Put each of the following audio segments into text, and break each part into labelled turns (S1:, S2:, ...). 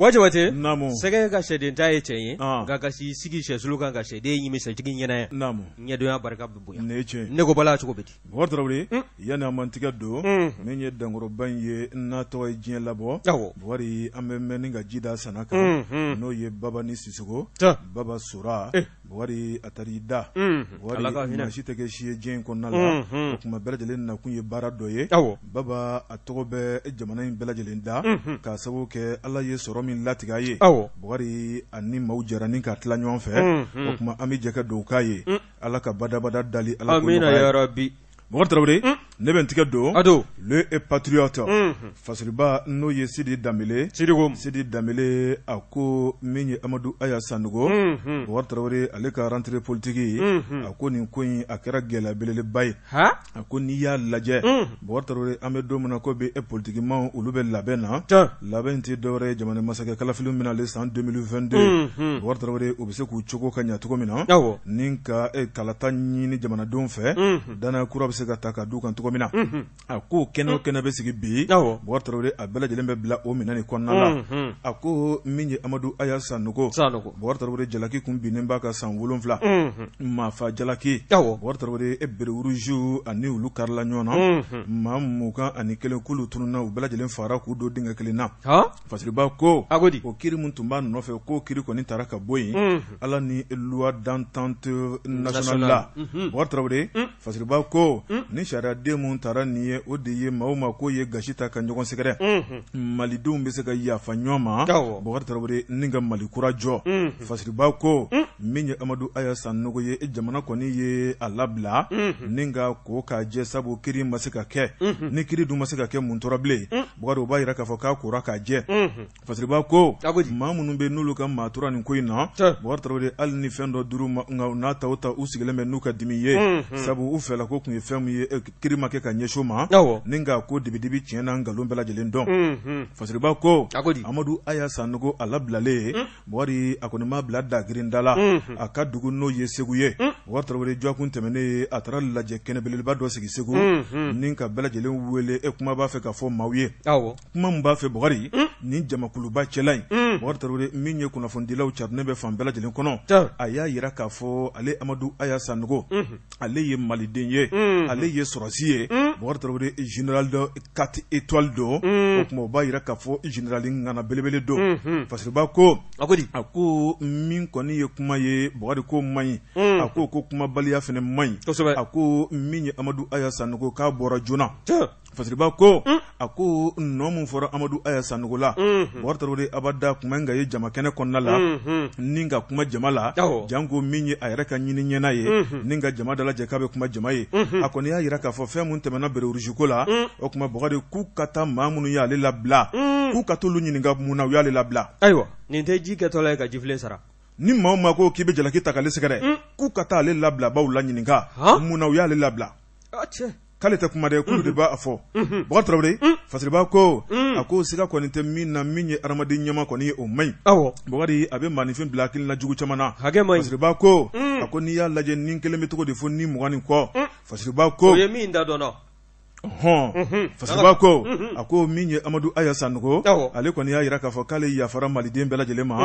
S1: Bɔ wate naamu sɛgɛ ka sɛden ta ye tiɲɛ ye nka ka s'i sigi sɛsulu kan ka sɛden ɲini sɛtigi ɲɛna yan naamu ɲɛdonya barika bɛ bonya nin ye ne ko bala cogo bi di Mɔmɛdi Tarawele yani an b'an tigɛ
S2: don min ye dankɔrɔba in ye n'a tɔgɔ ye diɲɛ labɔ wari an bɛ mɛnni ka ji d'a sanna kan n'o ye Baba ni Sisoko Baba Sora eh wari a da wari mm-hmm. maa si tɛ kɛ si diɲɛ in kɔnɔna la mm-hmm. o kuma bɛɛ lajɛlen kun ye baara dɔ ye baba a tɔgɔ bɛ jamana in bɛɛ lajɛlen da mm-hmm. k'a sabu kɛ ala ye sɔrɔ min latigɛ a ye bugari ani maaw jɛra ni ka tila ɲɔgɔn fɛ o kuma an bɛ jɛ ka don k'a ye mm. ala ka badabada dali ala ko nɔgɔya ya rabi Bukari Traoré ne bɛ n tigɛ don a don le est patriote unhun fasoliba n'o ye Sidi Danbele Sidigo Sidi Danbele a ko min ye Amadu Aya Sanogo unhun Bubakari Traoré ale ka rentrée politique unhun a ko nin ko in a kɛra gɛlɛya belebeleba ye han a ko n'i y'a lajɛ unhun tarawele an bɛ don min na ko bi e politiquement olu bɛ labɛn na tiɲɛ labɛn in tɛ dɔwɛrɛ ye jamana masakɛ kalafili min bɛnale san 2022 unhun Bubakari Traoré u bɛ se k'u cogo ka ɲɛ cogo min na awɔ ni ka e kalata ɲini jamanadenw fɛ unhun danaya kura bɛ se ka ta ka d'u kan cogo cogo min na mhm. a ko kɛnɛ o mm. kɛnɛ bɛ sigi bi bɔgɔ tarawele a bɛɛ lajɛlen bɛ bila o minɛn nin kɔnɔna la mhm. a ko min ye amadu aya sanogo bɔgɔ tarawele jalaki kun binnen b'a ka san wolonfila maafa mhm. jalaki bɔgɔ tarawele berewuruzu ani olu karila ɲɔgɔn na maa mugan ani kelen k'olu tununna u bɛɛ lajɛlen fara k'u don dingɛ kelen na fasiriba ko o kiri min tun b'a nɔfɛ k'o kiri kɔni taara ka bɔ yen ala ni luwa dantante national la bɔgɔ tarawele mm. fasiriba ko mm. ni sariya den mun taara nin ye o de ye maaw ma k'o ye gasi ta ka ɲɔgɔn sɛgɛrɛ malidenw bɛ se ka yafa ɲɔgɔn ma bakari tarawele ni ka mali jɔ fasiriba ko min ye amadu aya sanogo ye e jamana kɔni ye a labila ni ka ko k'a jɛ sabu kiri ma se ka kɛ ni kiri dun ma se ka kɛ mun tora bilen bakari u b'a yira k'a fɔ k'a kora k'a jɛ fasiriba ko maa minnu bɛ n'olu ka maa tora nin ko in na bakari tarawele hali ni fɛn dɔ duru ma nka n'a ta o ta u sigilen bɛ n'u ka dimi ye sabu u fɛla ko tun ye fɛn min ye e kiri ma kɛ ka ɲɛsi ma ni nka ko dibidibi tiɲɛ na nkalon bɛɛ lajɛlen dɔn fasiriba ko amadu aya y'a sanogo a labilalen mm. buhari a kɔni m'a bila dagirinda la a ka dugu n'o ye segu ye wari mm. tarawele jɔkun tɛmɛnen a taara lajɛ kɛnɛ belebeleba dɔ sigi segu ni ka bɛɛ lajɛlen wele e kuma b'a fɛ ka fɔ maaw ye kuma min b'a fɛ buhari mm. nin jamakuluba cɛla in wari tarawele min ye kunnafonidilaw carinɛ bɛ fan bɛɛ lajɛlen kɔnɔ a y'a yira k'a fɔ ale amadu aya y'a sanogo ale ye maliden ye ale ye sɔrɔsi ye hmm. mɔgɔ tarawele general dɔ kati étoile don o tuma o b'a yira k'a fɔ general ŋana belebele don fasoliba ko a ko di a ko min kɔni ye kuma ye Bukari ko man ɲi hmm. a ko ko kumabaliya fana man ɲi kosɛbɛ a ko min ye Amadu Aya Sanogo k'a bɔra joona fasoliba ko hmm. a ko nɔ min fɔra Amadu Aya Sanogo la Bukari Tarawele abada kun man ka ye jama kɛnɛ kɔnɔna la ni ka kuma jama la janko min ye a yɛrɛ ka ɲini ɲɛna ye ni ka jama dalajɛ k'a bɛ kuma jama ye a kɔni y'a yira k'a fɔ fɛn mun tɛmɛna berewuruzuko la mm. o tuma bukari k'u ka taa maa minnu y'ale labila mm. k'u ka t'olu ɲininka mun na u y'ale labila ayiwa nin tɛ ji kɛtɔla ye ka jifilen sara ni maa o maa ko k'i bɛ jalaki ta k'ale sɛgɛrɛ mm. k'u ka taa ale labilabaw la ɲininka mun na u y'ale labila ah, k'ale tɛ kuma dɛ k'olu de b'a fɔ bakari tarawele mm. fasiriba ko mm. a ko siga kɔni tɛ min na min ye adamaden ɲɛma kɔni ye o man ɲi bakari a bɛ maninfin bila hakilina jugu caman na fasiriba ko mm. a ko n'i y'a lajɛ ni kelen bɛ cogo de fo ni mugan ni kɔ fasiriba ko ye
S1: min da dɔn
S2: hɔn mhm. fasaba ko mhm. a ko min ye amadu aya sanogo ale kɔni y'a yira mhm. eh, ah. k'a fɔ k'ale yafara maliden bɛɛ lajɛlen ma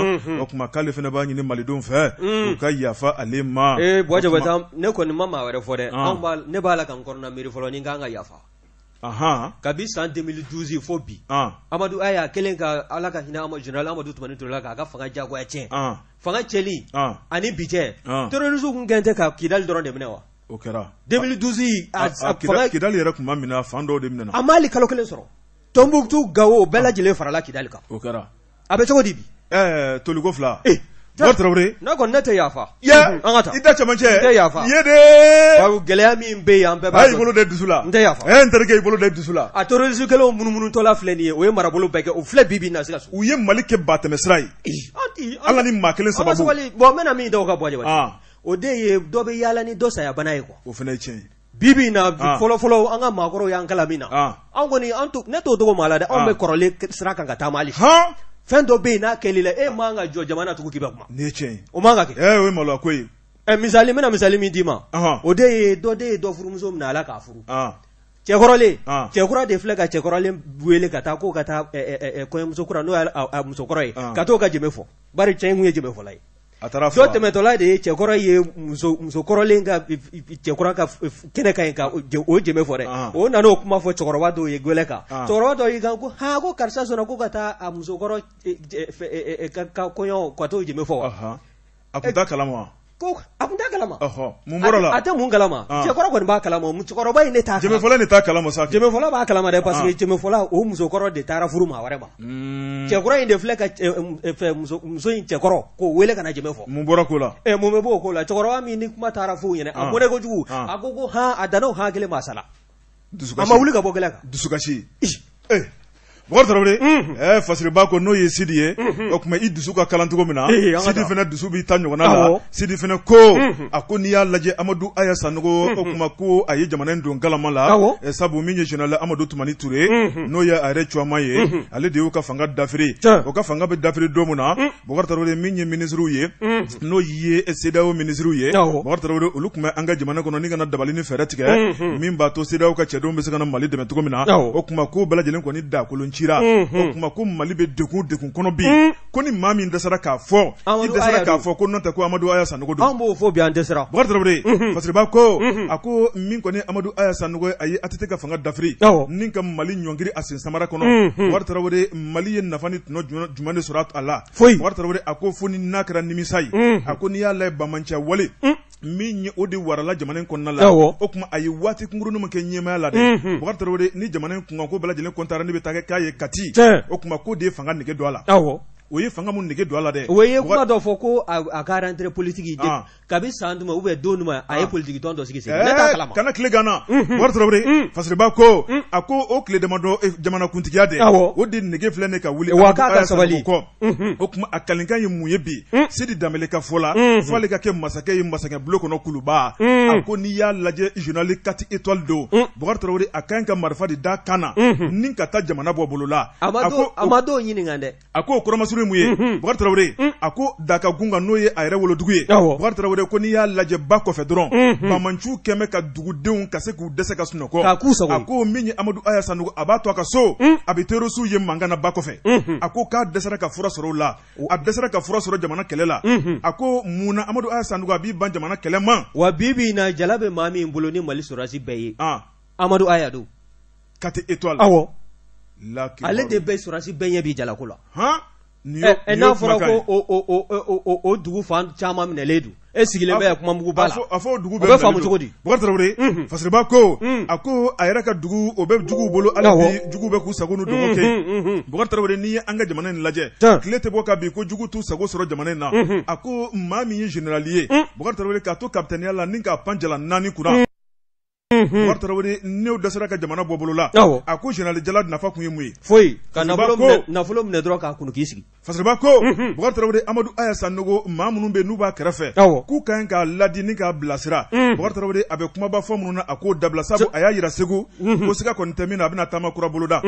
S2: o tuma k'ale fana b'a ɲini malidenw fɛ u ka yafa ale ma ee bɔn jabata
S1: ne kɔni ma maa wɛrɛ fɔ dɛ anw b'a ne b'a la ka n kɔnɔna miiri fɔlɔ ni n kan ka yafa kabi san 2012 fo bi amadu aya kelen ka ala ka hinɛ amadu général amadu tumani tura k'a ka fanga jagoya e tiɲɛ ah. fanga cɛli ah. ani bi cɛ terorisiw kun gɛn tɛ ka kidali dɔrɔn de minɛ wa o kɛra 2012 a ah, ah, ah, fanga kidali yɛrɛ tuma min na fan dɔw de minɛna a m'ale kalo kelen sɔrɔ tɔnbuktu gawo o bɛɛ lajɛlen farala kidali kan o kɛra a bɛ cogo di bi ɛɛ eh, toliko fila Mɔ Tarawele. Ne kɔni ne tɛ yafa. Yɛ an ka taa. I da cɛmancɛ. N tɛ yafa. Ye de. Bawo gɛlɛya min bɛ yen an bɛɛ b'a dɔn. A y'i bolo da dusu la. N tɛ yafa. Ɛ eh, n terikɛ i bolo da dusu la. A terroriste kelenw munumunutɔla filɛ nin ye o ye marabolo bɛɛ kɛ o filɛ bi bi in na Sikaso. U ye Mali kɛ batɛmɛsira ye. Ala ni maa kelen sababu. An ka sabali bɔn n bɛna min da o ka bɔ jabali. o de ye dɔ bɛ yaala ni dɔ sayabana ye kuwa o fana ye tiɲɛ ye bibi na fɔlɔfɔlɔ an ka maakɔrɔw y'an kala min na an kɔni an to ne t'o cogo maa la dɛ anw bɛ kɔrɔlen sira kan ka taama hali fɛn dɔ bɛ yen n'a kɛl'i la e man ka jɔ jamana tugu k'i bɛ kuma nin eh, e ye tiɲɛ ye o man ka kɛ ɛɛ o ye maloya ko ye ɛ misali n bɛna misali min d'i ma o de ye dɔ de ye dɔ furumuso minɛ a la k'a furu cɛkɔrɔlen cɛkura de filɛ ka cɛkɔrɔlen wele ka taa k'o ka taa kɔɲɔmusokura n'o y'a musokɔrɔ ye ah. ka t'o ka jɛmɛ fɔ bari cɛ in tun ye jɛmɛ fɔla ye dɔ tɛmɛtɔla de ye cɛkɔrɔ ye musokɔrɔlen e, e, e, ka cɛkɔrɔ ka kɛnɛ ka ɲi ka o jɛmɛ fɔ dɛ o nana o kuma fɔ cɛkɔrɔba dɔw ye gwɛlɛ kan cɛkɔrɔba dɔ y'i kan ko ha ko karisa sɔnna ko ka taa a musokɔrɔ ka kɔɲɔ ka t'o jɛmɛ fɔ wa a kun t'a kalama wa ko a tun ah. t'a kalama mun bɔra la a tɛ mun kalama cɛkɔrɔ kɔni b'a kalama musokɔrɔba in de t'a kalama jɛmɛfɔla de t'a kalama sa jɛmɛfɔla b'a kalama dɛ parce que ah. jɛmɛfɔla o musokɔrɔ de taara furu maa wɛrɛ ma cɛkɔrɔ in de filɛ ka eh, eh, eh, muso in cɛkɔrɔ k'o wele ka na jɛmɛ fɔ mun bɔra ko la ɛ mun bɛ b'o ko la cɛkɔrɔba min ni kuma taara f'u ɲɛna a ah. mɔnɛ kojugu a ko ko han a dann'o han kelen ma sala a ma wuli ka bɔ gɛlɛ
S2: kan dusukasi Bukari Tarawele ɛɛ Fasiriba ko n'o ye Sidi ye o tun i dusu ka kalan cogo min na Sidi fana dusu b'i ta ɲɔgɔnna la Sidi fana ko a ko n'i y'a lajɛ Amadu Aya Sanogo o tuma ko a ye jamana in don galama la sabu min ye général Amadu Tumani Ture n'o ye a yɛrɛ caaman ye ale de y'u ka fanga dafiri o ka fanga bɛ dafiri don min na Bukari Tarawele min ye ministres ye n'o ye CEDEAO ministres ye Bukari Tarawele olu tun bɛ an ka jamana kɔnɔ ni kana dabali eh. mm-hmm. ah, ni fɛɛrɛ tigɛ min b'a to CEDEAO ka cɛdenw bɛ se ka na Mali dɛmɛ cogo min na o tuma k'u bɛɛ lajɛlen kɔni da kolon cira mm-hmm. o kuma ko mali bɛ degun degun kɔnɔ bi mm. ko ni maa min dɛsɛra k'a fɔ i dɛsɛra k'a fɔ ko nɔntɛ ko amadu aya sanogo don an b'o fɔ bi an dɛsɛra bakari tarawele fasiriba ko mm-hmm. a ko min kɔni amadu aya sanogo a ye atite ka fanga dafiri ni ka mali ɲɔngiri a sen samara kɔnɔ bakari mm-hmm. tarawele mali ye nafa ni tɔnɔ jumɛn de sɔrɔ a la foyi bakari tarawele a ko fo ni n'a kɛra nimisa ye a ko n'i y'a lajɛ bamanciya wale mm min ye o de warala jamana in kɔnɔna la o kuma a ye waati kunkurunin min kɛ ɲɛmaya la dɛ bakari tarawele ni jamana in kunkan ko bɛɛ lajɛlen kɔntara ne bɛ taa kɛ k'a ye kati o kuma ko de ye fanga nege don a la o ye
S1: fanga mun nege don a la dɛ. o ye kuma dɔ fɔ ko a ka rentrée politique ah. kabi san duma ubiyɛn don duma a ye ah. politique tɔn dɔ sigi sen eh, kan kana tile gana wari
S2: tarawele mm. fasiriba ko mm. a ko o tile damadɔ eh, jamanakuntigiya de o de nege filɛ ne ka wuli wa k'a ka sabali o tuma a kalinkan ye mun ye bi mm. sidi danbele ka fɔ la f'ale ka kɛ masakɛ ye masakɛ bulon kɔnɔ kuluba a ko n'i y'a lajɛ journal quatre étoiles don bukari tarawele a ka ɲi ka marifa de d'a kan na ni ka taa jamana bɔ bolo la. a ma t'o ɲininka dɛ. a ko o kɔrɔmasu turu ye mun ye Bukari Tarawele a ko Daka Gunga n'o ye a yɛrɛ wolodugu ye Bukari Tarawele ko n'i y'a lajɛ ba kɔfɛ dɔrɔn Banbanci mhm. kɛmɛ ka dugudenw ka se k'u dɛsɛ ka sunɔgɔ k'a k'u sago ye a ko min ye Amadu Aya Sanogo a b'a to a ka so mhm. a bɛ terroristes ye mankan na ba kɔfɛ mhm. a ko k'a dɛsɛra ka fura sɔrɔ o la a dɛsɛra ka fura sɔrɔ jamana kɛlɛ la a ko munna Amadu Aya Sanogo a b'i ban jamana kɛlɛ ma
S1: wa bi bi in na jala bɛ maa min bolo ni Mali sɔrɔdasi bɛɛ ye ah. Amadu Aya don 4 étoile awɔ ale de bɛ sɔrɔdasi bɛɛ ɲɛ bi jalako la i eh, eh, n'a fɔra ko o dugu fan caman minɛlen don e sigilen bɛ kuma muguba la a bɛ faamu cogo di bakari
S2: fasoriba ko a ko a yɛrɛ ka dugu o bɛ juguw bolo ala jugu bɛ k'u sago n'u dɔgɔ kɛ bakari n'i ye an ka jamana in lajɛ tile tɛ bɔ ka bin ko jugu t'u sago sɔrɔ jamana in na a ko maa min ye jenerali ye bakari k'a to kapitaniya la ni k'a pan jala naani kunna
S1: bakari
S2: n'o dɛsɛra ka jamana bɔ bolo la a ko jenalijala nafa tun ye mun ye foyi ka nafolo minɛ dɔrɔn k'a kun k'i sigi fasaba ko bukari tarawele amadu aya sanogo maa minnu bɛ n'u b'a kɛrɛfɛ k'u ka ɲi k'a ladi ni k'a bilasira bukari tarawele a bɛ kumaba fɔ minnu na a k'o dabila sabu a y'a yira segu ko siga kɔni tɛ min na a bɛna taama kura boloda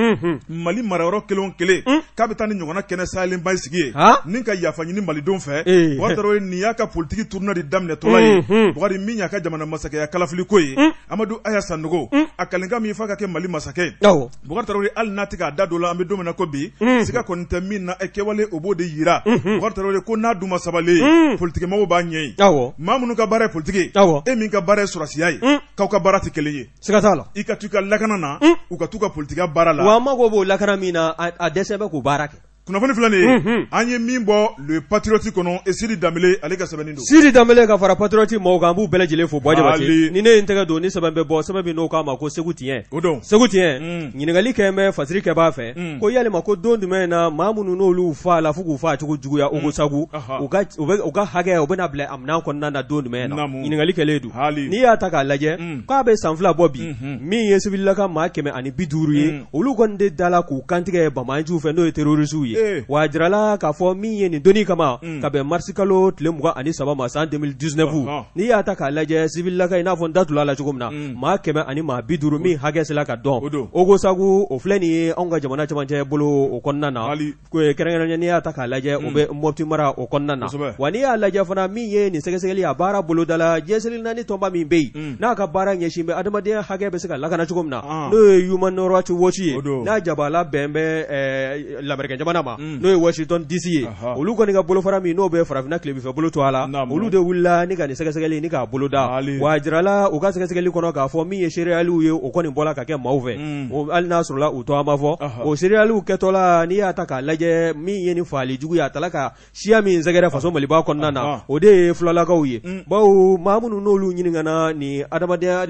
S2: mali marayɔrɔ kelen o kelen k'a bɛ taa ni ɲɔgɔnna kɛnɛ sayalenba in sigi ye ni ka yafa ɲini malidenw fɛ ee. bukari tarawele nin y'a ka politiki turuna de daminɛtɔla ye bukari min y'a ka jamana masakɛya kalafiliko ye amadu aya sanogo a kalinka min f'a ka kɛ mali masakɛ bukari tarawele hali n'a tɛ k'a da dɔ la an bɛ don min na ko bi siga kɔni tɛ min na ɛ kɛwale o b'o de yira Umaru Tarawele ko n'a dun ma sabali mm. politikimɔgɔw b'a ɲɛ ye awɔ maa minnu ka baara ye politique ye awɔ e min ka baara ye sɔrɔsiya ye mm. k'aw ka baara tɛ kelen ye siga t'a la i ka t'u ka lakana na mm. u ka t'u ka politigi baara la wa an
S1: mago b'o lakana min na a dɛsɛ bɛ k'o baara kɛ kunnafoni filɛ nin ye mm -hmm. an
S2: ye min bɔ le patriote kɔnɔ e siri danbele ale ka sɛbɛnni don
S1: siri danbele ka fara patriote mɔgɔw kan an b'u bɛɛ lajɛlen fo bɔ jabate ni ne ye n tɛgɛ don ni sɛbɛn bɛ bɔ sɛbɛn min n'o k'a ma ko segu tiɲɛ o don segu tiɲɛ mm. ɲininkali kɛ bɛ fasiri kɛ b'a fɛ mm. ko yalima ko don jumɛn na maa minnu n'olu fa la fo k'u fa cogo juguya o ko sagu u ka u ka hakɛ u bɛna bila a minɛn kɔnɔna na don jumɛn na ɲininkali kɛlen don n'i y'a ta k'a lajɛ k'a bɛ san fila bɔ bi min ye sibililaka maa kɛmɛ ani bi duuru ye olu kɔni de da la k'u kantigɛ bamananjiw fɛ n'o ye terorisiw ye ye eh. wa jirala k'a fɔ min ye nin doni kama mm. ka bɛn marisi tile mugan ani saba ma san 2019 n'i y'a ta k'a lajɛ sibililaka i n'a fɔ n da la cogo min na mm. maa kɛmɛ ani maa bi duuru min hakɛ sela ka dɔn ogosagu o filɛ nin ye anw ka jamana camancɛ bolo o kɔnɔna na eh, kɛrɛnkɛrɛnya n'i y'a ta k'a lajɛ o mm. bɛ mɔpti mara o kɔnɔna na wa n'i y'a lajɛ fana min ye nin sɛgɛsɛgɛli a baara boloda la naani tɔnba min bɛ yen n'a ka baara ɲɛsin bɛ adamadenya hakɛ bɛ se ka lakana cogo min na n'o ye human rights watch ye n'a jabala bɛn bɛ eh, lamerikɛn jamana ma mm. n'o ye washington dc ye olu kɔni ka bolofara min n'o bɛ farafinna tilebefɛ bolo to a la olu de wulila ni ka nin sɛgɛsɛgɛli ni k'a bolo da wa jirala u ka sɛgɛsɛgɛli kɔnɔ k'a fɔ min ye seereyaliw ye o kɔni bɔla ka kɛ maaw fɛ mm. hali n'a sɔrɔla u to an b'a fɔ o seereyaliw kɛtɔla n'i y'a ta k'a lajɛ min ye ni faali jugu ye a tala ka siya min sɛgɛrɛ faso maliba kɔnɔna na o de ye filalakaw ye mm. bawo maa minnu n'olu ɲiningana nin adamadenya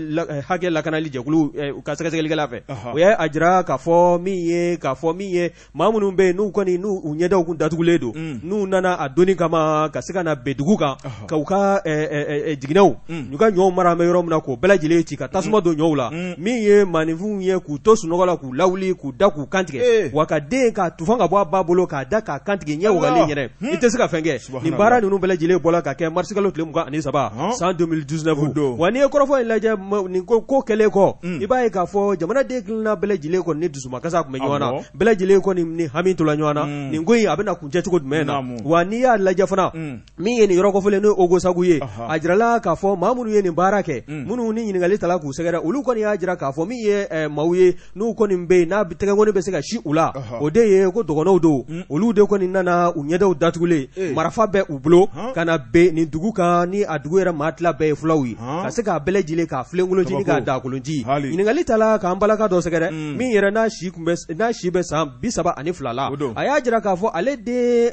S1: hakɛ lakanali jɛkulu eh, ka sɛgɛsɛgɛlikɛla fɛ u y'a jira k'a fɔ min ye k'a fɔ min ye maa minnu bɛ yen n'u kɔni kɔni n'u u ɲɛdaw kun datugulen don n'u nana a donni kama eh, eh, eh, mm. ka se ka na bɛn dugu kan ka u ka jiginɛw n'u ka ɲɔw mara an bɛ yɔrɔ min na k'o bɛɛ lajɛlen ci ka tasuma don ɲɔw la min ye maninfinw ye k'u to sunɔgɔ la k'u lawuli k'u da k'u kantigɛ wa ka den k'a tufan ka bɔ a ba bolo k'a da k'a kantigɛ ɲɛ wagalen yɛrɛ i tɛ se ka fɛn kɛ nin baara ninnu bɛɛ lajɛlen bɔla ka kɛ marisikalo tile mugan ani saba san 2019 don wa n'i ye kɔrɔfɔ in lajɛ nin ko ko kɛlen kɔ mm. i b'a ye k'a fɔ jamanaden kelenna bɛɛ lajɛlen kɔni ni dusumakasa tun bɛ ɲɔgɔn na bɛɛ lajɛlen kɔni ni hami tola ɲɔgɔn na fana mm. nin ko in a bɛna kuncɛ cogo jumɛn na wa n'i y'a lajɛ fana mm. min ye nin yɔrɔ kɔfɔlen n'o ye ogosagu ye a jirala k'a fɔ maa minnu ye nin baara kɛ minnu ni ɲininkali tala k'u sɛgɛrɛ olu kɔni y'a jira k'a fɔ min ye eh, maaw ye n'u kɔni bɛ yen n'a tɛgɛkɔni bɛ se ka si u la o de ye ko dɔgɔnɔw don olu mm. de kɔni nana u ɲɛdaw datugulen eh. marafa bɛ u bolo ka na bɛn nin dugu kan ni a dugu yɛrɛ maa tila bɛɛ ye fulaw ye ka se k'a bɛɛ lajɛlen k'a filenkoloncini k'a dakolondi ɲininkali ta la k'an balaka dɔ sɛgɛrɛ min yɛrɛ n'a si n'a si bɛ san bi saba ani fila la a y'a jira k'a fɔ ale den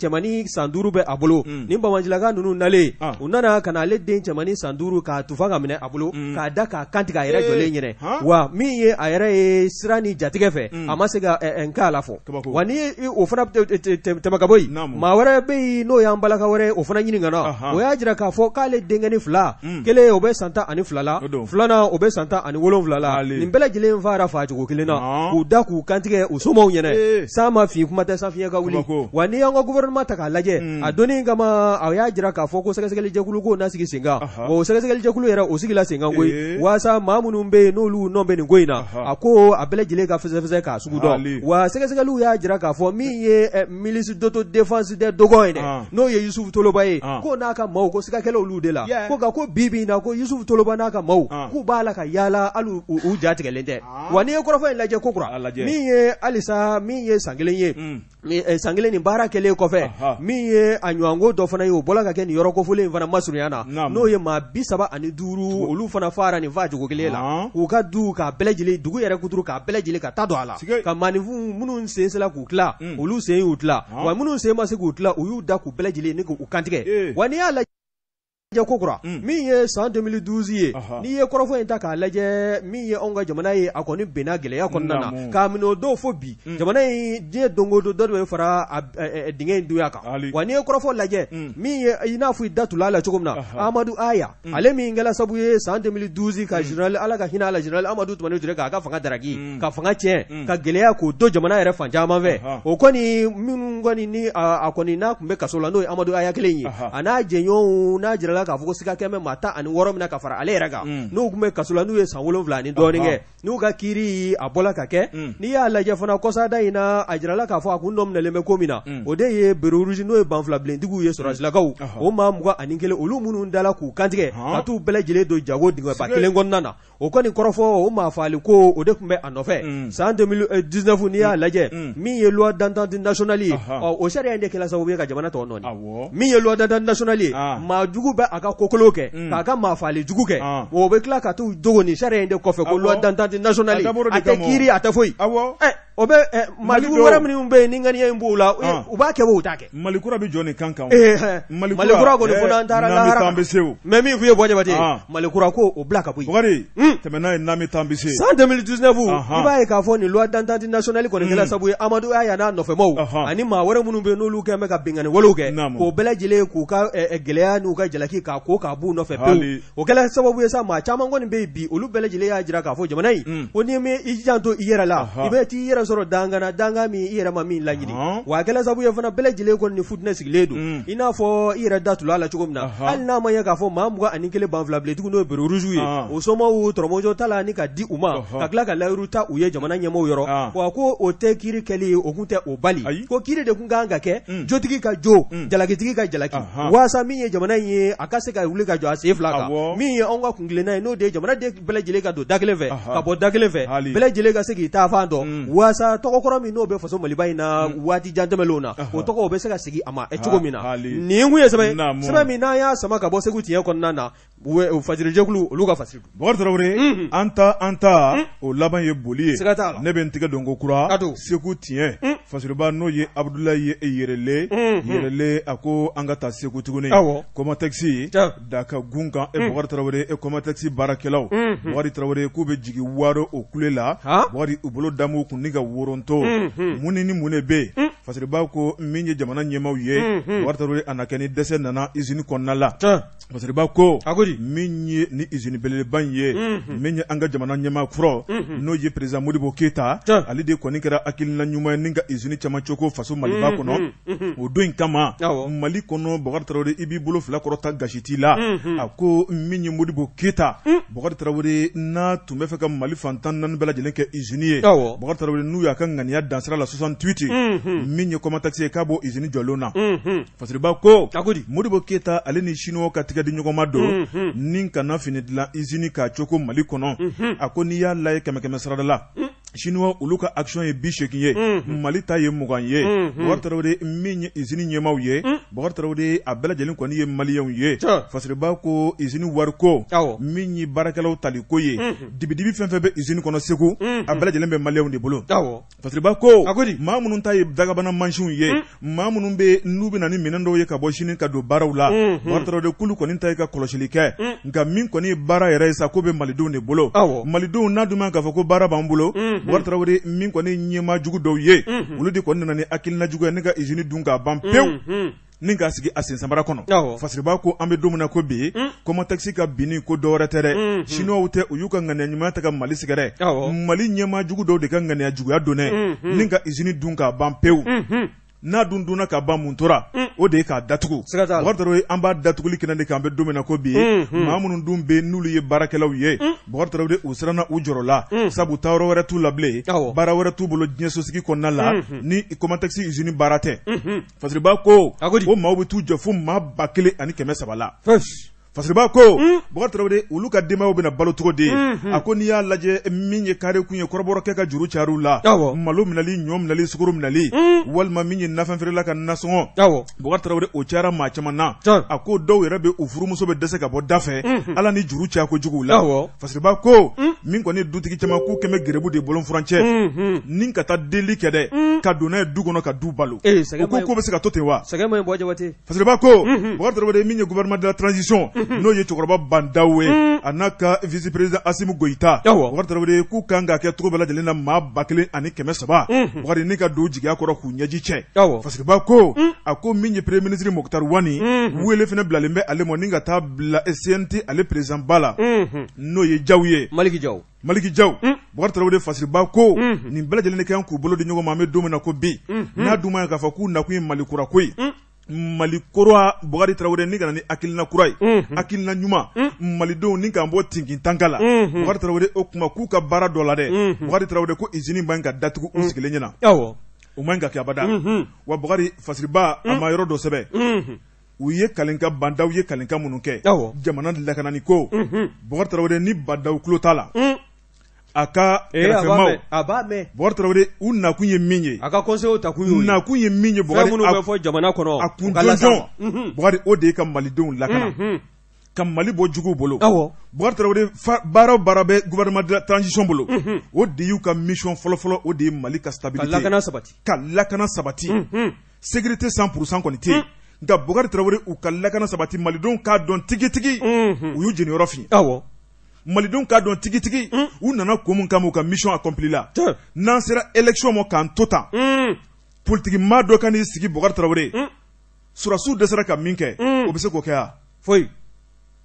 S1: cɛmani san duuru bɛ a bolo mm. ni bamanjilaka ninnu nalen ah. u nana ka na ale den cɛmani san duuru k'a tufa ka minɛ a bolo mm. k'a da k'a kantigɛ a yɛrɛ jɔlen eh, ɲɛnɛ wa min ye a yɛrɛ ye sira ni jatigɛ fɛ mm. a ma se ka nka la fɔ wa ni o fana tɛmɛ ka bɔ yen maa wɛrɛ bɛ yen n'o y'an balaka wɛrɛ o fana ɲini ka na o y'a jira k'a fɔ k'ale denkɛni fila kelen o bɛ san tan ani fila la filanan o bɛ san tan ani wolonwula la nin bɛɛ lajɛlen fara fa cogo kelen na k'u da k'u kantigɛ u somɔgɔw ɲɛnɛ eh. san kuma fi kuma tɛ sanfiɲɛ ka wuli wa n'i y'an ka gouvernement ta k'a lajɛ hmm. a donni kama a y'a jira k'a fɔ ko sɛgɛsɛgɛli jɛkulu ko na sigi sen kan o sɛgɛsɛgɛli jɛkulu yɛrɛ o sigila sen kan koyi eh. waasa maa minnu bɛ yen n'olu nɔ bɛ nin ko in na a ko a bɛɛ lajɛlen ka fɛsɛfɛsɛ k'a sugu dɔn wa sɛgɛsɛgɛliw y'a jira k'a fɔ min ye eh, milice d'auto défense des dogons ye dɛ ah. n'o ye yusufu toloba ye ah. ko n'a ka maaw ko siga olu de la ko nka ko bi bi in na ko yusufu toloba n'a ka maaw ah. k'u b'a la ka yaala hali u jatigɛlen tɛ wa n'i ye kɔrɔfɔ in lajɛ kokura min ye halisa min ye san kelen kelen ye mm. san kelen nin baara kɛlen kɔfɛ min ye a ɲɔgɔnko dɔ fana ye o bɔla ka kɛ nin yɔrɔ kofolen in fana masurunya na n'o ye maa bi saba ani duuru olu fana fara nin fa jogo kelen la k'u ka du k'a bɛɛ lajɛlen dugu yɛrɛ kuturu k'a bɛɛ lajɛlen ka taa don a la ka maninfinw minnu sen sela k'u tila mm. olu sen y'u tila wa minnu sen ma se k'u tila u y'u da k'u bɛɛ lajɛlen ni k'u kantigɛ wa n'i y'a lajɛ jɛ kokura mm. min ye san 2012 ye n'i ye kɔrɔfɔ in ta k'a lajɛ min ye anw ka jamana ye a kɔni bɛnna gɛlɛya kɔnɔna na k'a minɛ o dɔw fo bi mm. jamana ye diɲɛ dongo o don dɔ de bɛ fara dingɛ in dunya kan wa n'i ye kɔrɔfɔ lajɛ mm. min ye i n'a fɔ i da tul'a la cogo min na amadu aya ale min kɛra sabu ye san 2012 ka général ala ka hinɛ a la général amadu tumani ture k'a ka fanga daraki ka fanga tiɲɛ ka gɛlɛya k'o don jamana yɛrɛ fan caman fɛ o kɔni minnu kɔni ni a kɔni n'a tun bɛ kaso la n'o ye amadu aya kelen ye a n'a jɛɲɔgɔnw n'a jirala nana k'a fɔ ko sika kɛmɛ maa tan ani wɔɔrɔ mina ka fara ale yɛrɛ kan mm. n'u tun bɛ kaso n'u ye san wolonwula ni dɔɔnin kɛ n'u ka kiiri a bɔla ka kɛ mm. n'i y'a lajɛ fana kɔsada in na a jirala k'a fɔ a kun dɔ minɛlen bɛ ko min na mm. o de ye bererurusi n'o ye banfilabilentigiw ye sɔrasilakaw o maa mugan ani kelen olu minnu dala k'u kantigɛ ka t'u bɛɛ lajɛlen don jago dingɛba kelen kɔnɔna na o kɔni kɔrɔfɔ o maa faali ko o de tun bɛ a nɔfɛ san 2019 euh, n'i y'a lajɛ min ye loi d'entente nationale ye ɔ o sariya in de kɛla sababu ye ka jamana tɔ nɔɔni min ye loi d'entente nationale ye ah. maa jugu bɛ a ka kokolow kɛ mm. k'a ka maafali jugu kɛ ah. o bɛ tila ka t'u jogo nin sariya de kɔfɛ ko loi d'entente nationale a tɛ kiiri a tɛ foyi eh, o bɛ maajugu wɛrɛ minnu bɛ ni ŋaniya in b'u la ah. u b'a kɛ o t'a kɛ
S2: malikura bɛ jɔ nin kan kan eh, eh. malikura kɔni fo n'an taara lahara mɛ min f'u ye bɔ jabate
S1: malikura ko o bila ka bɔ yen ye n'an bɛ san deux mille i b'a ye k'a fɔ nin loi d'entente nationale kɔni kɛra hmm. sabu ye amadu y'a y'a n'a ani maa wɛrɛ minnu bɛ n'olu kɛlen bɛ ka binkani walew kɛ k'o bɛɛ k'u ka gɛlɛya n'u ka jalaki wuli k'a ko k'a b'u nɔfɛ pewu o kɛla sababu ye sa maa caman kɔni bɛ yen bi olu bɛɛ lajɛlen y'a jira k'a fɔ jamana in mm. ko n'i ma i janto i yɛrɛ la i bɛ t'i yɛrɛ sɔrɔ dangana danga min i yɛrɛ ma min laɲini wa a kɛla sababu ye fana bɛɛ lajɛlen kɔni ni futinɛ sigilen don mm. i n'a fɔ i yɛrɛ da tula a la cogo min na hali n'a ma ye k'a fɔ maa mugan ani kelen ban fila biletigiw n'o ye bereruzu ye ah. o somɔgɔw tɔrɔmɔjɔ ta la ani ka di u ma ka tila ka layiru ta u ye jamana ɲɛmɔgɔ yɔrɔ ah. wa ko o tɛ kiiri kɛli ye o tun tɛ o bali ko kiiri de tun kan ka kɛ mm. jotigi ka jo jalakitigi ka jalaki waasa min ye jamana in ye ka se ka wuli ka jɔ a sen fila kan min ye anw ka kunkilenna ye n'o de ye jamana den bɛɛ lajɛlen ka don da kelen fɛ ka bɔ da kelen fɛ bɛɛ lajɛlen ka se k'i taa fan dɔn mm. waasa tɔgɔkɔrɔ min n'o bɛ faso maliba in na waati jan tɛmɛlenw na o tɔgɔ o bɛ se ka sigi a ma cogo min na nin kun ye sɛbɛn sɛbɛn min n'an y'a sama ka bɔ segu tiɲɛ kɔnɔna na fajirijɛkulu olu ka fasiri bakari
S2: tarawele mm-hmm. an ta an ta mm. o laban ye boli ye siga t'a la ne bɛ n tɛgɛ don ko kura segu tiɲɛ mm. fasoriba n'o ye abudulayi mm-hmm. ye yɛrɛle yɛrɛle a ko an ka taa segu tuguni kɔmatɛkisi daka gunkan kan e hmm. bɔgɔri tarawele e kɔmatɛkisi baarakɛlaw hmm, hmm. bɔgɔri tarawele k'u be jigi waro o kule la bɔgɔri u bolo damu kun ni ka woronto mun ni mun de bɛ fasiribaw ko min ye jamana ɲɛmaw ye wari taara a na kɛ ni dɛsɛ nana izini kɔnɔna la fasiribaw ko min ye ni izini belebeleba in ye min ye an ka jamana ɲɛma kɔrɔ n'o ye perezan modibo keyita ale de kɔni kɛra hakilina ɲuman ye ni ka izini caman cogo faso maliba kɔnɔ o don in kama mali kɔnɔ bakari tarawele i b'i bolo fila kɔrɔta gasi t'i la a ko min ye modibo keyita bakari tarawele n'a tun bɛ fɛ ka mali fantan naani bɛɛ lajɛlen kɛ izini ye bakari tarawele n'u y'a ka ŋaniya dansira la sɔsan tuwiti min ye kɔmatakisi ye k'a b'o izini jɔlen na fasiriba mhm. ko modibo keyita ale ni siniw ka tigɛdi ɲɔgɔnma don mhm. ni kana fini dilan izini k'a cogo mali kɔnɔ mhm. a ko n'i y'a laye kɛmɛkɛmɛ sarada la chinois olu ka action ye bi seegin mhm. mhm. mhm. ye mali ta ye mugan ye bukari tarawele min ye izini ɲɛmaw ye bukari tarawele a bɛɛ lajɛlen kɔni ye maliyɛnw ye fasiriba ko izini wariko min ye baarakɛlaw taliko ye dibidibi fɛn fɛn bɛ izini kɔnɔ segu a bɛɛ lajɛlen bɛ maliyɛnw de bolo fasiriba ko maa minnu ta ye dagabana mansinw ye maa minnu bɛ n'u bɛ na ni minɛn dɔw ye ka bɔ sini ka don baaraw la bukari tarawele k'olu kɔni ta ye ka kɔlɔsili kɛ nka min kɔni ye baara yɛrɛ ye sa k'o bɛ malidenw de bolo malidenw n'a dun ma k'a fɔ ko baara b'an bolo wari tarawele min kɔni ɲɛma jugu dɔw ye olu de kɔni nana ni hakilina jugu ye ne ka izini dun k'a ban pewu ni k'a sigi a sen samara kɔnɔ fasiriba ko an be don na ko bi kɔmatɛkisi ka binni ko dɔwɛrɛ tɛ dɛ siniwaw tɛ u y'u ka ŋaniya ɲuman ta ka mali sɛgɛrɛ mali ɲɛma jugu dɔw de ka ŋaniya juguya donnɛ ni ka izini dun k'a ban pewu n'a dun dunna ka ban mun tora mm. o de ye k'a datugu bukari taro ye an b'a datuguli kɛnɛ de kan an bɛ don min na ko bi ye mm-hmm. maa minnu dun bɛ n'olu ye baarakɛlaw ye mm. bukari taro de u siranna u jɔrɔla mm. sabu taayɔrɔ wɛrɛ t'u la bilen baara wɛrɛ t'u bolo diɲɛ sosigi kɔnɔna la mm-hmm. ni kɔmatɛkisi izini baara tɛ mm-hmm. fasiriba ko ko maaw bɛ t'u jɔ fo maa ba kelen ani kɛmɛ saba la fasiriba ko mm. bakari tarawele olu ka denbayaw bena balo cogo de mm -hmm. a ko n'i y'a lajɛ min ye kare kun ye kɔrɔbɔrɔkɛ ka juru cariw la malo minali ɲɔ minali sugoro minali mm. walima min ye nafɛnfeerela ka nasɔngɔ bakari tarawele o cayara maa caman na a ko dɔw yɛrɛ be u furumuso be dɛsɛ ka bɔ dafɛ -hmm. ala ni juru caya kojuguw la fasiriba ko hmm. min kɔni dutigi caman k'u kɛmɛ gerebu de bolon furancɛ -hmm. hmm. ni ka taa deli kɛ dɛ hmm. ka don ye du kɔnɔ ka du balo u eh, ko ko be se ka to ten wa
S1: fasiriba
S2: ko bakari tarawele min ye guvɛrɛnɛman de la transisiɔn n'o ye cɛkɔrɔba bandaw ye mm. a n'a ka vice président Asimu Goyita Wakari Tarawele k'u kan ka kɛ cogo bɛɛ lajɛlen na maa ba kelen ani kɛmɛ saba mhm. Wakari ni ka don jigiya kɔrɔ k'u ɲɛji cɛ Fasigiba ko mm. a ko min ye premier ministre mokhtar Wani mhm. wele fana bilalen bɛ ale ma ni ka taa bila CNT ale président ba la mhm. n'o ye Jawu ye Maliki Jawu Maliki Jawu Bakari mm. Tarawele Fasiba ko nin bɛɛ lajɛlen de kan k'u bolo di ɲɔgɔn ma an bɛ don min na ko bi n'a dun ma ɲɛ k'a fɔ k'u nakun ye Malikura ko ye mali korowa bugari tarawele ni kana ni hakilina kura ye mhm. hakilina ɲuman mhm. malidenw ni k'an bɔ tinkin la mhm. bugari tarawele o kuma k'u ka baara dɔ la dɛ bugari tarawele ko izini man ka datugu u sigilen ɲɛna awɔ u ka kɛ abada wa bugari fasiriba a ma yɔrɔ dɔ sɛbɛ u ye kalinka bandaw ye kalinka minnu kɛ jamana lakanani ko bugari tarawele ni badaw tulo t'a la a ka eh, kɛrɛfɛmaaw
S1: a
S2: tarawele u nakun ye min ye a ka conseil takun nakun ye min ye a kun
S1: jɔnjɔn
S2: Bukari o de ye ka malidenw lakana ka Mali mhm, mhm. bɔ juguw bolo awɔ Bukari baara o baara bɛ gouvernement de bolo unhun mhm, o de y'u ka mission fɔlɔfɔlɔ o de ye Mali ka stabilité ka lakana sabati ka lakana sabati kɔni tɛ nka Bukari Traoré u ka lakana sabati malidenw k'a dɔn tigitigi u y'u jeniyɔrɔ fin malidenw k'a dɔn tigitigi hmm. u nana ko mun kama u ka mission accompli la n'an sera élection ma k'an to tan hmm. politikimaa dɔ ka n'i sigi Bukari Tarawele hmm. surasiw dɛsɛra ka min kɛ o bɛ se k'o kɛ wa foyi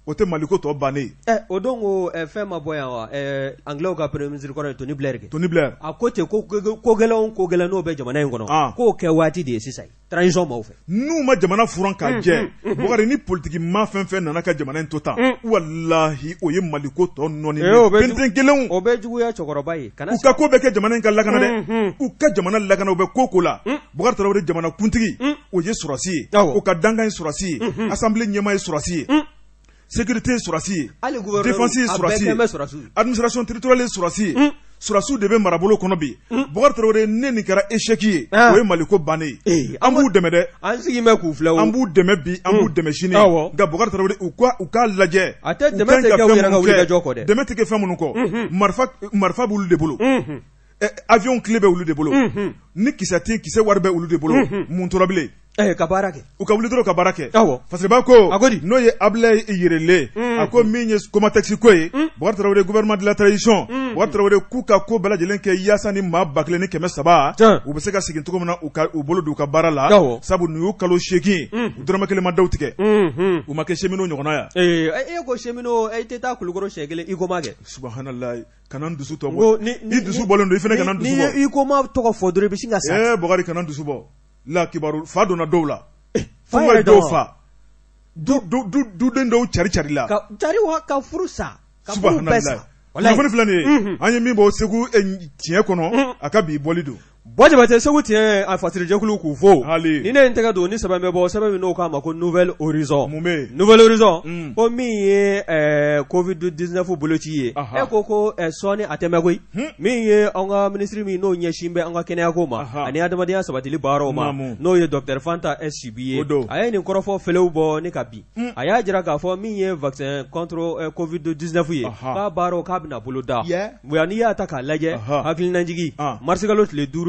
S2: o tɛ maliko tɔ bannen
S1: ye. ɛ eh, o don ko ɛ eh, fɛn ma bɔ yan wa ɛ eh, angilɛw ka premier ministre kɔrɔ ye tony blair kɛ. tony blair. a ah, ko ten ko ko gɛlɛn o ko gɛlɛn n'o bɛ jamana in kɔnɔ. Ah. k'o kɛ waati de ye sisan transition b'aw fɛ. n'u ma jamana furan k'a mm, jɛ mm, mm, bukari ni politiki ma fɛn fɛn nana ka jamana in tota. to tan
S2: walahi o ye maliko tɔ nɔɔni ye
S1: pɛntɛn kelenw. o bɛ juguya cɛkɔrɔba ye. u
S2: ka ko bɛ kɛ jamana in ka lakana dɛ u ka jamana lakana u bɛ ko ko la bukari tarawele jamana kuntigi o ye sɔrɔsi ye o ka dankan ye sɔrɔsi ye assemblée ɲɛmaa ye sɔrɔsi ye. sécurité ye sɔrɔsi ye défense ye sɔrɔsi ye administration territoriale ye sɔrɔsi ye sɔrɔsiw de bɛ marabolo kɔnɔ bi bɔgɔ tarawele ne nin kɛra échec ye o ye maliko bannen ye an b'u dɛmɛ dɛ an sigi bɛ k'u filɛ o an b'u dɛmɛ bi an b'u dɛmɛ sini nka bɔgɔ tarawele u ka u k'a lajɛ a tɛ dɛmɛ tɛ kɛ u yɛrɛ ka wulikajɔ kɔ dɛ dɛmɛ tɛ kɛ fɛn minnu kɔ marifa marifa b'olu de hmm, hmm. bolo hmm, eh, avion kile bɛ olu de bolo ni kisɛ tɛ yen kisɛ wari bɛ olu de bolo mun tora bilen. Eh, ka baara kɛ u ka wuli dɔrɔn ka baara kɛ awɔ faseke ko a ko di n'o ye abilaye yɛrɛle mm. a ko min ye komatɛsi ko ye mm. Buhari Tarawele gouvernement de la transition mm. Buhari Tarawele k'u ka ko bɛɛ lajɛlen kɛ yaasa ni maa ba kelen ni kɛmɛ saba u bɛ se ka segin cogo min na u ka ni bolo don u ka baara la awɔ sabu nin y'u kalo seegin u dɔrɔmɛ kelen ma dɔw tigɛ u ma kɛ Semino ɲɔgɔnna ye eh,
S1: ee e ko Semino
S2: i tɛ taa Kulukɔrɔ siɲɛ kelen ICOMA kɛ subahanahi kana n dusu tɔ bɔ i dusu bɔlen don i fana kana n dusu bɔ n'i ye ICOMA tɔgɔ fɔ dɔrɔn i bɛ sin ka sa ee Bukari kana n dusu bɔ la kibaru fa donna dɔw eh, la fa yɛrɛ dɔw fa duden dɔw cari cari la
S1: cari wa ka furu sa ka furu bɛɛ sa kunnafoni filɛ nin ye mhm.
S2: an ye min bɔ segu tiɲɛ kɔnɔ
S1: mhm. a ka bi bɔli don Bon Jabate Segu tun a fasirijakulu k'u fo ni ne ye n tɛgɛ don ni sɛbɛn bɛ bɔ sɛbɛn min n'o k'a ma ko nouvelle horizon mun bɛ yen nouvelle horizon mm. ko min ye ɛɛ eh, covid 19 boloci ye e ko ko eh, ɛ sɔɔni a tɛmɛ koyi hmm. min ye an ka ministre min n'o ɲɛsin bɛ an ka kɛnɛyako ma ani adamadenya sabatili baaraw ma n'o ye docteur Fanta SCB hmm. eh, ye a ye nin kɔrɔfɔ fɛlɛw bɔ ne ka bin a y'a jira k'a fɔ min ye vaccin contre ɛ covid 19 ye k'a baaraw k'a bɛna bolo da yeah. n'i y'a ta k'a lajɛ hakilinajigi ah. marisikalo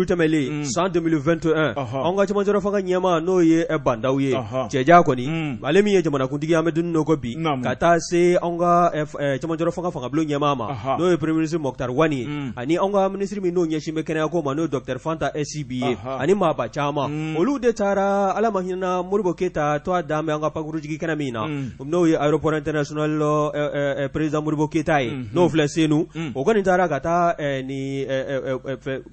S1: tɛmɛlen mm. san 2021 anw ka cɛmancɛrɔ fanga ɲɛma n'o ye bandaw mm. ye cɛja kɔni ale min ye jamanakuntigi an bɛ dunun n'o kɔ bi ka taa se anw ka cɛmancɛrɔ fanga fangabulon ɲɛma ma n'o ye premier ministre mɔkutari wani ye ani anw ka ministre min n'o ɲɛsin bɛ kɛnɛyako ma n'o ye dɔktɛr fanta esibi ye ani maaba caaman mm. olu de taara ala ma hinina moribo keta to a dan bɛ an ka pakurujigi kɛnɛ min na um, n'o ye aéroport international eh, eh, eh, président moribo keta ye mm-hmm. n'o filɛ senu o kɔni taara ka taa ni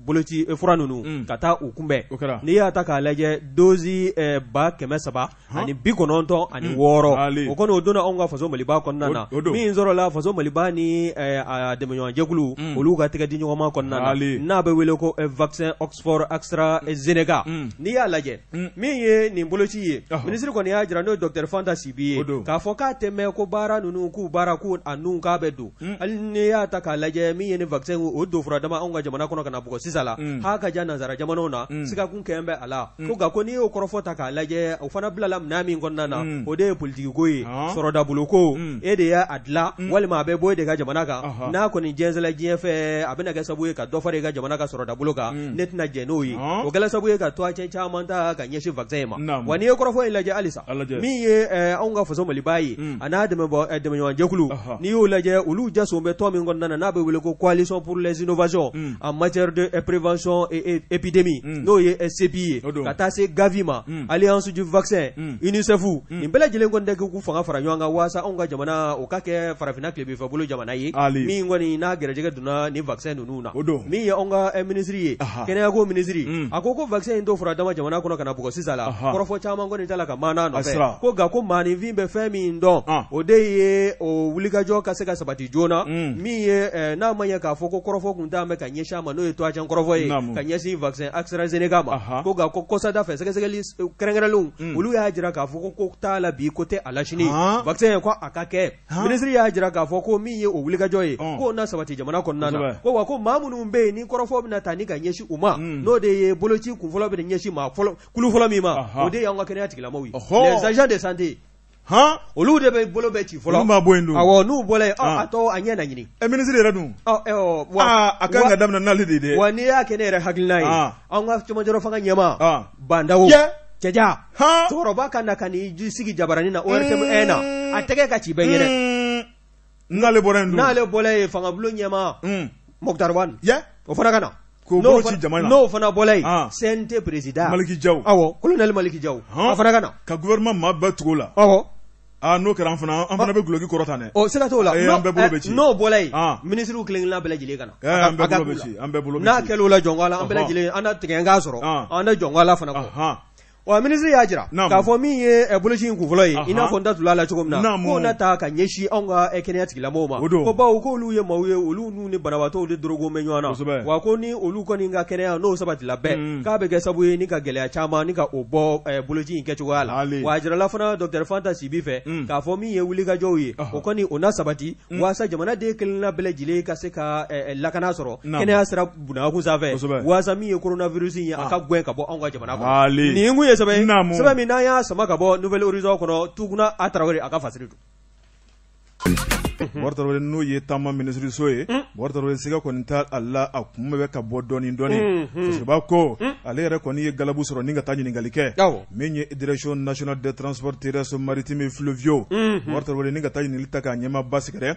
S1: boloci fura ninnu mm. ka taa u kunbɛn n'i y'a ta k'a lajɛ dozi ba kɛmɛ saba ani bi kɔnɔntɔn ani mm. wɔɔrɔ o kɔni o donna anw ka faso maliba kɔnɔna na min sɔrɔ la faso maliba ni dɛmɛɲɔgɔnjɛkulu mm. olu ka tɛgɛ di ɲɔgɔnma kɔnɔna na n'a bɛ wele ko vaccin oxford extra zeneca n'i y'a lajɛ min ye nin boloci ye minisiri kɔni y'a jira n'o ye dɔkitɛri fanta sibi ye k'a fɔ k'a tɛ mɛn ko baara ninnu k'u baara ko a nun k'a bɛ don hali n'i y'a ta k'a lajɛ min ye ni vaccin o don fura dama anw ka jamana kɔnɔ ka na bugɔ sisan la h'a ka ja nansara jamanaw na mm. siga kun kɛn bɛ a la mm. ko nka ko n'i y'o kɔrɔfɔ ta k'a lajɛ o fana bilala minɛn min kɔnɔna na mm. o de ye politikiko ye oh. sɔrɔdaboloko mm. e de y'a dila mm. walima a bɛ bɔ e de ka jamana kan uh -huh. n'a kɔni jɛnsɛla diɲɛ fɛ a bɛna kɛ sabu ye ka dɔ fara i ka jamana ka sɔrɔdabolo kan mm. ne tɛna jɛn n'o ye oh. o kɛla sabu ye ka to a cɛn caman ta ka ɲɛsin vaccin ye ma wa n'i ye kɔrɔfɔ in lajɛ halisa min ye eh, anw ka faso maliba ye mm. a n'a dɛmɛɲɔgɔnjɛkulu eh, uh -huh. n'i y'o lajɛ olu jason bɛ tɔn min kɔnɔna na n'a bɛ wele ko coalition pour les innovations mm. en matière de eh, prévention et ye epidemi hmm. n'o ye sepi ye oh, ka taa se gavi ma hmm. alliance du vaccin unicef nin bɛɛ lajɛlen kɔni tɛ k'u fanga fara ɲɔgɔn kan walasa anw ka jamana o ka kɛ farafina tilebefɛ bolo jamana ye min kɔni n'a gɛrɛjɛgɛ donna nin vaccin ninnu na oh, min ye anw ka eh, minisiri ye kɛnɛyako minisiri hmm. a ko ko vaccin in to fara dama jamana kɔnɔ ka na bɔgɔ sisan la kɔrɔfɔ caman kɔni t'a la ka maana nɔfɛ ko nka ko maanifin bɛ fɛn min dɔn ah. o de ye o wulikajɔ ka se eh, ka sabati joona min ye n'a ma ɲɛ k'a fɔ ko kɔrɔfɔ tun t'an bɛ ka ɲɛsin a ma n'o ye toajan kɔrɔfɔ ye ɲɛsin vaccin AstraZeneca ma Aha. ko nka ko kɔsada fɛ sɛgɛsɛgɛli kɛrɛnkɛrɛnlenw mm. olu y'a jira k'a fɔ ko ko t'a la bi ko tɛ a la sini vaccin ko a ka kɛ minisiri y'a jira k'a fɔ ko min ye o wulikajɔ ye oh. k'o na sabati jamana kɔnɔna na ko wa ko maa minnu bɛ yen ni kɔrɔfɔ bɛna ta ni ka ɲɛsin u ma hmm. n'o de ye boloci kunfɔlɔ bɛ ɲɛsin maa fɔlɔ kulu fɔlɔ min ma o de y'anw ka kɛnɛya tigilamɔgɔw ye les agents de santé han olu de bɛ bolo bɛɛ ci fɔlɔ olu ma bɔ yen don awɔ n'u bɔra yen ɔ a tɔ a ɲɛ na ɲini ɛ eh, minisiri yɛrɛ dun ɔ ah, ɛ eh, oh, wa aa ah, a kan ka daminɛ n'ale de ye dɛ wa n'i y'a kɛ ne yɛrɛ hakilina ah. ye anw ka camancɛrɔ fanga ɲɛma bandawo cɛja cɛkɔrɔba ka na ka n'i sigi jabaranin na ortm na a tɛgɛ ka ci bɛɛ yɛrɛ n'ale bɔra yen dun n'ale bɔra yen fanga bulon ɲɛma mɔkutarwan o fana ka na n'o fana bɔla yen cnt président maliki jawo awɔ kolonɛli maliki jawo o fana
S2: ka na ka gouvernement maa bɛɛ tugu o la awɔ Ah n'o kɛra an fana an fana bɛ gulɔki kɔrɔ tan dɛ. o siga t'o la eh, n'o n'o
S1: bɔra yen ah. minisiriw kelen-kelenna bɛɛ lajɛlen ka na. ɛɛ eh, an bɛɛ bolo bɛ ci an bɛɛ bolo bɛ ci n'a kɛl'o la jɔnkala an bɛɛ lajɛlen an na tigɛ n k'a sɔrɔ ah. an na jɔnkala fana kɔ. wa ministre y'a jira k'a fɔ min ye boloci in kunfɔlɔ ye i n'a fɔ n da tula la cogo min na k'o na ta ka ɲɛsin anw ka kɛnɛya tigilamɔgɔw ma ko bawo k'olu ye maaw ye olu n'u ni banabaatɔw de dorogo bɛ ɲɔgɔn na wa ko ni olu kɔni mm. ka kɛnɛya n'o sabatila bɛɛ k'a bɛ kɛ sabu ye ni ka gɛlɛya caman ni ka o bɔ boloci in kɛcogoya la wa a jirala fana dɔktɛr fanta sibi mm. fɛ k'a fɔ min ye wulikajɔw ye o kɔni o na sabati waasa jamanaden kelenna bɛɛ lajɛlen ka se ka eh, eh, lakana sɔrɔ kɛnɛya sira bunakun sanfɛ waasa min ye koronavirusi ah. ye a ka gwɛn ka bɔ anw ka jamana kɔnɔ nin kun ye ye sɛbɛn ye sɛbɛn min n'an y'a sama ka bɔ nouvelle horizon kɔnɔ tuguna a tarawele a ka fasiri don
S2: mɔgɔ tarawele n'o ye taama minisiriso ye mɔgɔ mm. tarawele sɛgɛ kɔni t'a a la a kun bɛ ka bɔ dɔɔni dɔɔni mm-hmm. sosiba ko mm. ale yɛrɛ kɔni ye galabu sɔrɔ ni ka taa ɲininkali kɛ min ye direction nationale de transport terrestre maritime fluviaux mɔgɔ mm-hmm. ni ka taa ɲininkali ta k'a ɲɛma basigɛrɛ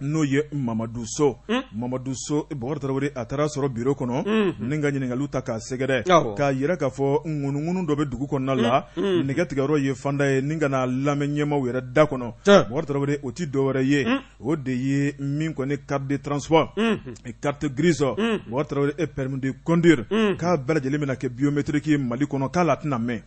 S2: n'o ye mamadu so mamadu so mɔgɔ a taara sɔrɔ biro kɔnɔ ni ka ɲininkaliw ta k'a sɛgɛrɛ k'a yɛrɛ k'a fɔ ŋunuŋunu dɔ bɛ dugu kɔnɔna la mm-hmm. nɛgɛ tigɛyɔrɔ ye fanda ye ni kana lamɛn ɲɛmaw yɛrɛ da kɔnɔ mɔgɔ o ti dɔwɛrɛ ye mm. Mm. o de ye min kɔni carte de transport mm. carte grise mɔgɔ tarawele e permis de conduire mm. k'a bɛɛ lajɛlen bɛna kɛ biométrique ye mali kɔnɔ k'a la a tɛna mɛn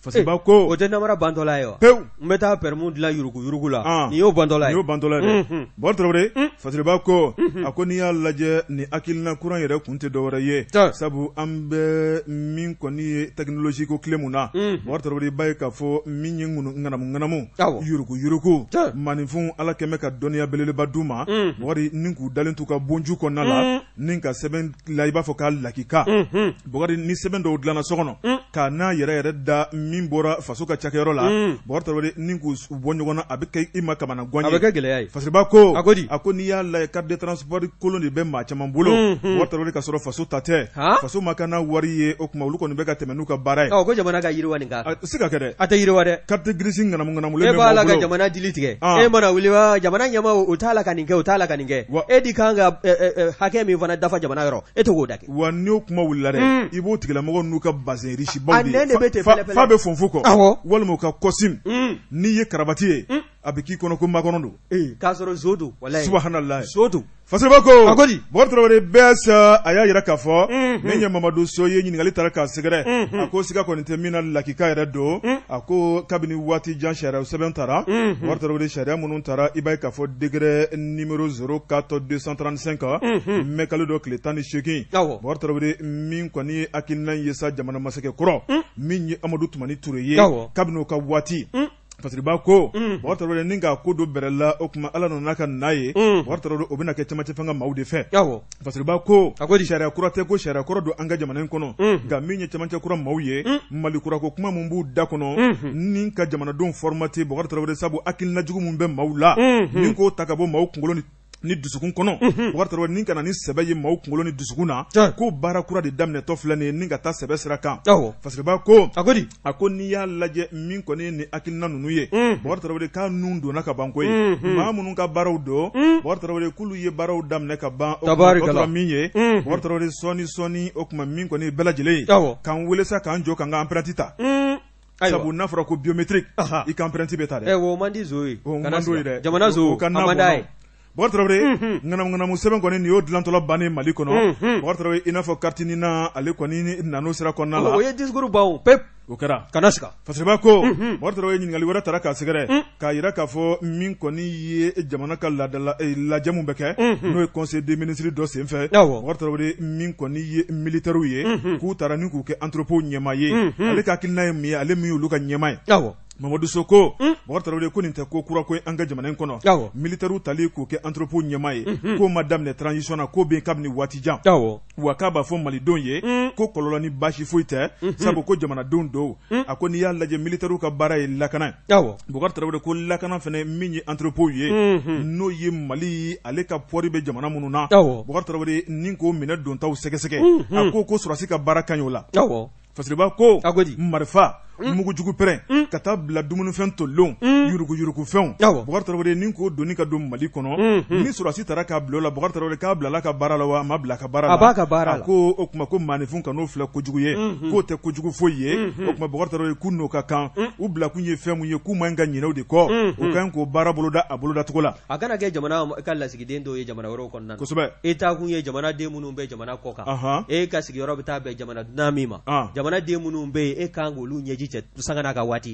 S2: fasaba ko o tɛ namara bantɔla ye wa pewu n bɛ taa pɛrɛmu dilan yurugu yurugu la ah. nin y'o bantɔla ye nin y'o bantɔla ye dɛ bɔn tarawele fasaba ko a ko n'i y'a lajɛ nin hakilina kura yɛrɛ kun tɛ dɔwɛrɛ ye sabu an bɛ min kɔni ye tekinoloji ko mm-hmm. tile mun na bɔn tarawele i b'a ye k'a fɔ min ye ŋanamu ŋanamu ah yurugu yurugu maninfinw ala kɛmɛ ka dɔnniya belebeleba d'u ma mm-hmm. wari ni k'u dalen t'u ka bonju kɔnɔna la mm-hmm. ni ka sɛbɛn la i b'a ni sɛbɛn dɔw dilanna so n'a yɛrɛ yɛrɛ da min bɔra faso ka cakɛyɔrɔ la mm. bɔr tarawele ni k'u bɔ ɲɔgɔn na a bɛ kɛ i ma kamana gan ye a bɛ kɛ gɛlɛya ye fasiriba ko a ko di a ko n'i y'a lajɛ carte de transport kolon de bɛ maa caman bolo mm-hmm. bɔr tarawele ka sɔrɔ faso ta tɛ faso ma kana wari ye o tuma olu kɔni bɛ ka tɛmɛ n'u ka baara ye
S1: ko jamana ka yiriwa nin kan a se ka
S2: kɛ dɛ a tɛ yiriwa dɛ carte grise ŋanamu ŋanamu. e b'a la ka jamana dili tigɛ ah. e
S1: mana wuli wa jamana ɲɛmaa o t'a la ka nin kɛ o t'a la ka nin kɛ wa e de kan ka hakɛ min fana dafa jamana yɔrɔ e tɛ k'o da kɛ
S2: wa n'o kuma wulila dɛ mm. i b'o tigilamɔgɔ n'u ka bazin riche baw de ye. fa bɛ ye fonfo kɔ walima u ka kɔsim mm. n'i ye karabati ye mm a bɛ k'i kɔnɔ ko makɔnɔ don ee eh, k'a sɔrɔ zo don walayi subahanallahi zo don fasiriba ko a ko di bɔgɔ tarawele bɛɛ sa a y'a yira k'a fɔ mhm. ne ye mamadu so ye ɲininkali taara k'a sɛgɛrɛ mhm. a ko siga kɔni tɛ mhm. min na lakika yɛrɛ don a ko kabini waati jan sariya sɛbɛn taara bɔgɔ tarawele sariya minnu taara i b'a ye k'a fɔ degere nimero zero katɔ deux cent trente cinq mɛ kalo dɔ tile tan ni seegin bɔgɔ tarawele min kɔni ye hakilina ye sa jamana masakɛ kɔrɔ min ye amadu tumani ture ye kabini o ka waati ba ko mm. mɔgɔ tɔrɔ de ni ka ko don bɛrɛ la o kuma ala nana ka na ye mm. mɔgɔ tɔrɔ de o bɛna kɛ camancɛ fɛn ka maaw de fɛ fasiriba ko a ko sariya kura tɛ ko sariya kɔrɔ don an ka jamana in kɔnɔ mm. nka min ye camancɛ kura maaw ye malikura ko kuma min b'u da kɔnɔ mm-hmm. ni ka jamanadenw fɔrɔmate mɔgɔ tɔrɔ de sabu hakilina jugu min bɛ maaw la mm-hmm. ni k'o ta ka bɔ maaw kunkolo ni ni dusukun kɔnɔ mhm. wari tɔrɔ nin kana ni sɛbɛ ye maaw kunkolo ni dusukun na ko baara kura de daminɛtɔ filɛ nin ye ni ka taa sɛbɛ sira kan fasiriba ko a ko di a ko n'i y'a lajɛ min kɔni ye nin hakilina ninnu ye mhm. bakari tarawele k'a nun donna ka ban koyi mhm. maa minnu ka baaraw don bakari tarawele k'olu ye baaraw daminɛ ka ban tabarikala min ye bakari tarawele sɔɔni sɔɔni o tuma min kɔni ye bɛɛ lajɛlen ye k'an wele sa k'an jɔ k'an ka empreinte ta sabu n'a fɔra ko biométrique i ka empreinte bɛ ta dɛ eh,
S1: o man di zo ye o man d'o ye dɛ jamana zo o ka n'a bɔnnaw Bakari Tarawele
S2: ŋanamuŋanamu sɛbɛn kɔni nin y'o dilantɔla bannen Mali kɔnɔ mhm. Bakari Tarawele i n'a fɔ carte na ale kɔni nan'o sira kɔnɔna la o ye discours ban o pewu
S1: o kɛra kana siga
S2: Faseke ko Bakari Tarawele ɲininkali wɛrɛ tara k'a sɛgɛrɛ k'a yira k'a fɔ min kɔni ye jamana ka laadala lajɛ eh, mhm. ah, min bɛ kɛ n'o ye conseil de ministres dɔ sen fɛ Bakari Tarawele min kɔni ye militaire mhm. ye k'u taara ni k'u kɛ entrepôt ɲɛmaa ye ale ka hakilina ye min ye ale min y'olu ka ɲɛmaa ye mamadu soko hmm? tarawele ko nin tɛ ko kura ko ye an ka jamana in kɔnɔ militɛriw tali k'o kɛ antropo ɲɛma ye hmm, hmm. ko ma daminɛ transition na ko be kabini waatijan wa k'a b'a fɔ malidenw ye ko kɔlɔlɔ ni basi foyi tɛ sabu ko jamanadenw dow a ko n'i y'a lajɛ militɛriw ka baara ye lakana bakari tarawele ko lakana fɛnɛ min ye antropow ye n'o ye mali ale ka pɔri be jamana minnu na bakari tarawele ni k'o minɛ dontaw sɛgɛsɛgɛ a ko ko surasi ka baara kaɲi o la fasiriba ko marifa Mm. mugujugu pɛrɛn mm. ka taa bila dumunifɛn tolenw mm. yuruguyurugufɛnw bakari tarawele ni ko doni ka don mali kɔnɔ mm-hmm. ni sɔrɔsi taara k'a bila o la bakari tarawele k'a bilala ka baara la wa ma bila ka baara la ko o tuma ko maanifin kan'o filɛ kojugu ye mm-hmm. k'o tɛ kojugu foyi ye mm-hmm. o tuma bakari tarawele k'u n'o ka kan u bilakun ye fɛn mun ye k'u man ka ɲinɛw de kɔ u ka ɲi k'o baara boloda a bolodacogo la
S1: a kana kɛ jamana ka lasigiden dɔw ye jamana wɛrɛw kɔnɔna na kosɛbɛ e kun ye jamanaden minnu bɛ jamana kɔ kan e ka sigiyɔrɔ bɛ taa bɛn jamana dunan min ma jamanaden minnu bɛ yen e kan k'olu ɲɛji cɛ sanga n'a ka waati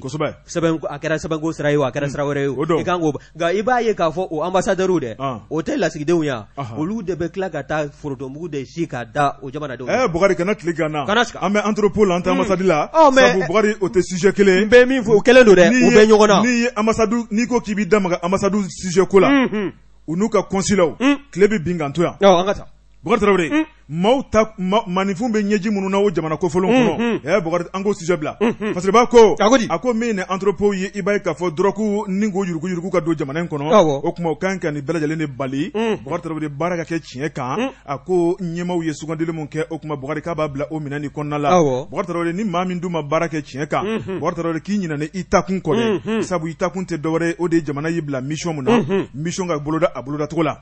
S1: a kɛra sɛbɛnko sira ye o a kɛra sira wɛrɛ ye i kan nka i b'a ye k'a fɔ o oh, ambassadeurs dɛ o tɛ lasigidenw yan olu de bɛ tila ka taa forontomugu de si k'a da o oh, jamanadenw eh, ɛ Bukari kana tile kɛ an na kana sigi an bɛ entrepôt la an tɛ mm. ambassade la oh, sabu
S2: Bukari o tɛ sujet kelen ye n bɛ min fɔ o kɛlen don dɛ u bɛ ɲɔgɔn na n'i ye ambassade n'i ko k'i b'i da maga ambassade sujet ko la mm-hmm. u n'u ka consulat tile mm. bɛ bin kan to yan an ka taa Bukari Tarawele hmm. maaw ta maninfinw bɛ ɲɛji minnu na o jamana kofɔlenw kɔnɔ ɛ Bukari an k'o sujet bila Fasoliba ko a ko di a ko min ye nin entrepôt ye i b'a ye k'a fɔ drogue ni k'o yuruku yuruku ka don jamana in kɔnɔ awɔ o tuma u kan ka nin bɛɛ lajɛlen de bali hmm. Bukari Tarawele baara ka kɛ tiɲɛ hmm. kan a ko ɲɛmaaw ye sugandili min kɛ o tuma Bukari k'a b'a bila o minɛn nin kɔnɔna la awɔ Bukari Tarawele ni maa min dun ma baara kɛ tiɲɛ kan Bukari Tarawele k'i ɲinɛ ni i takun kɔ dɛ sabu i takun tɛ dɔwɛrɛ ye o de ye jamana y'i bila mission min na mission ka boloda a bolodatogo la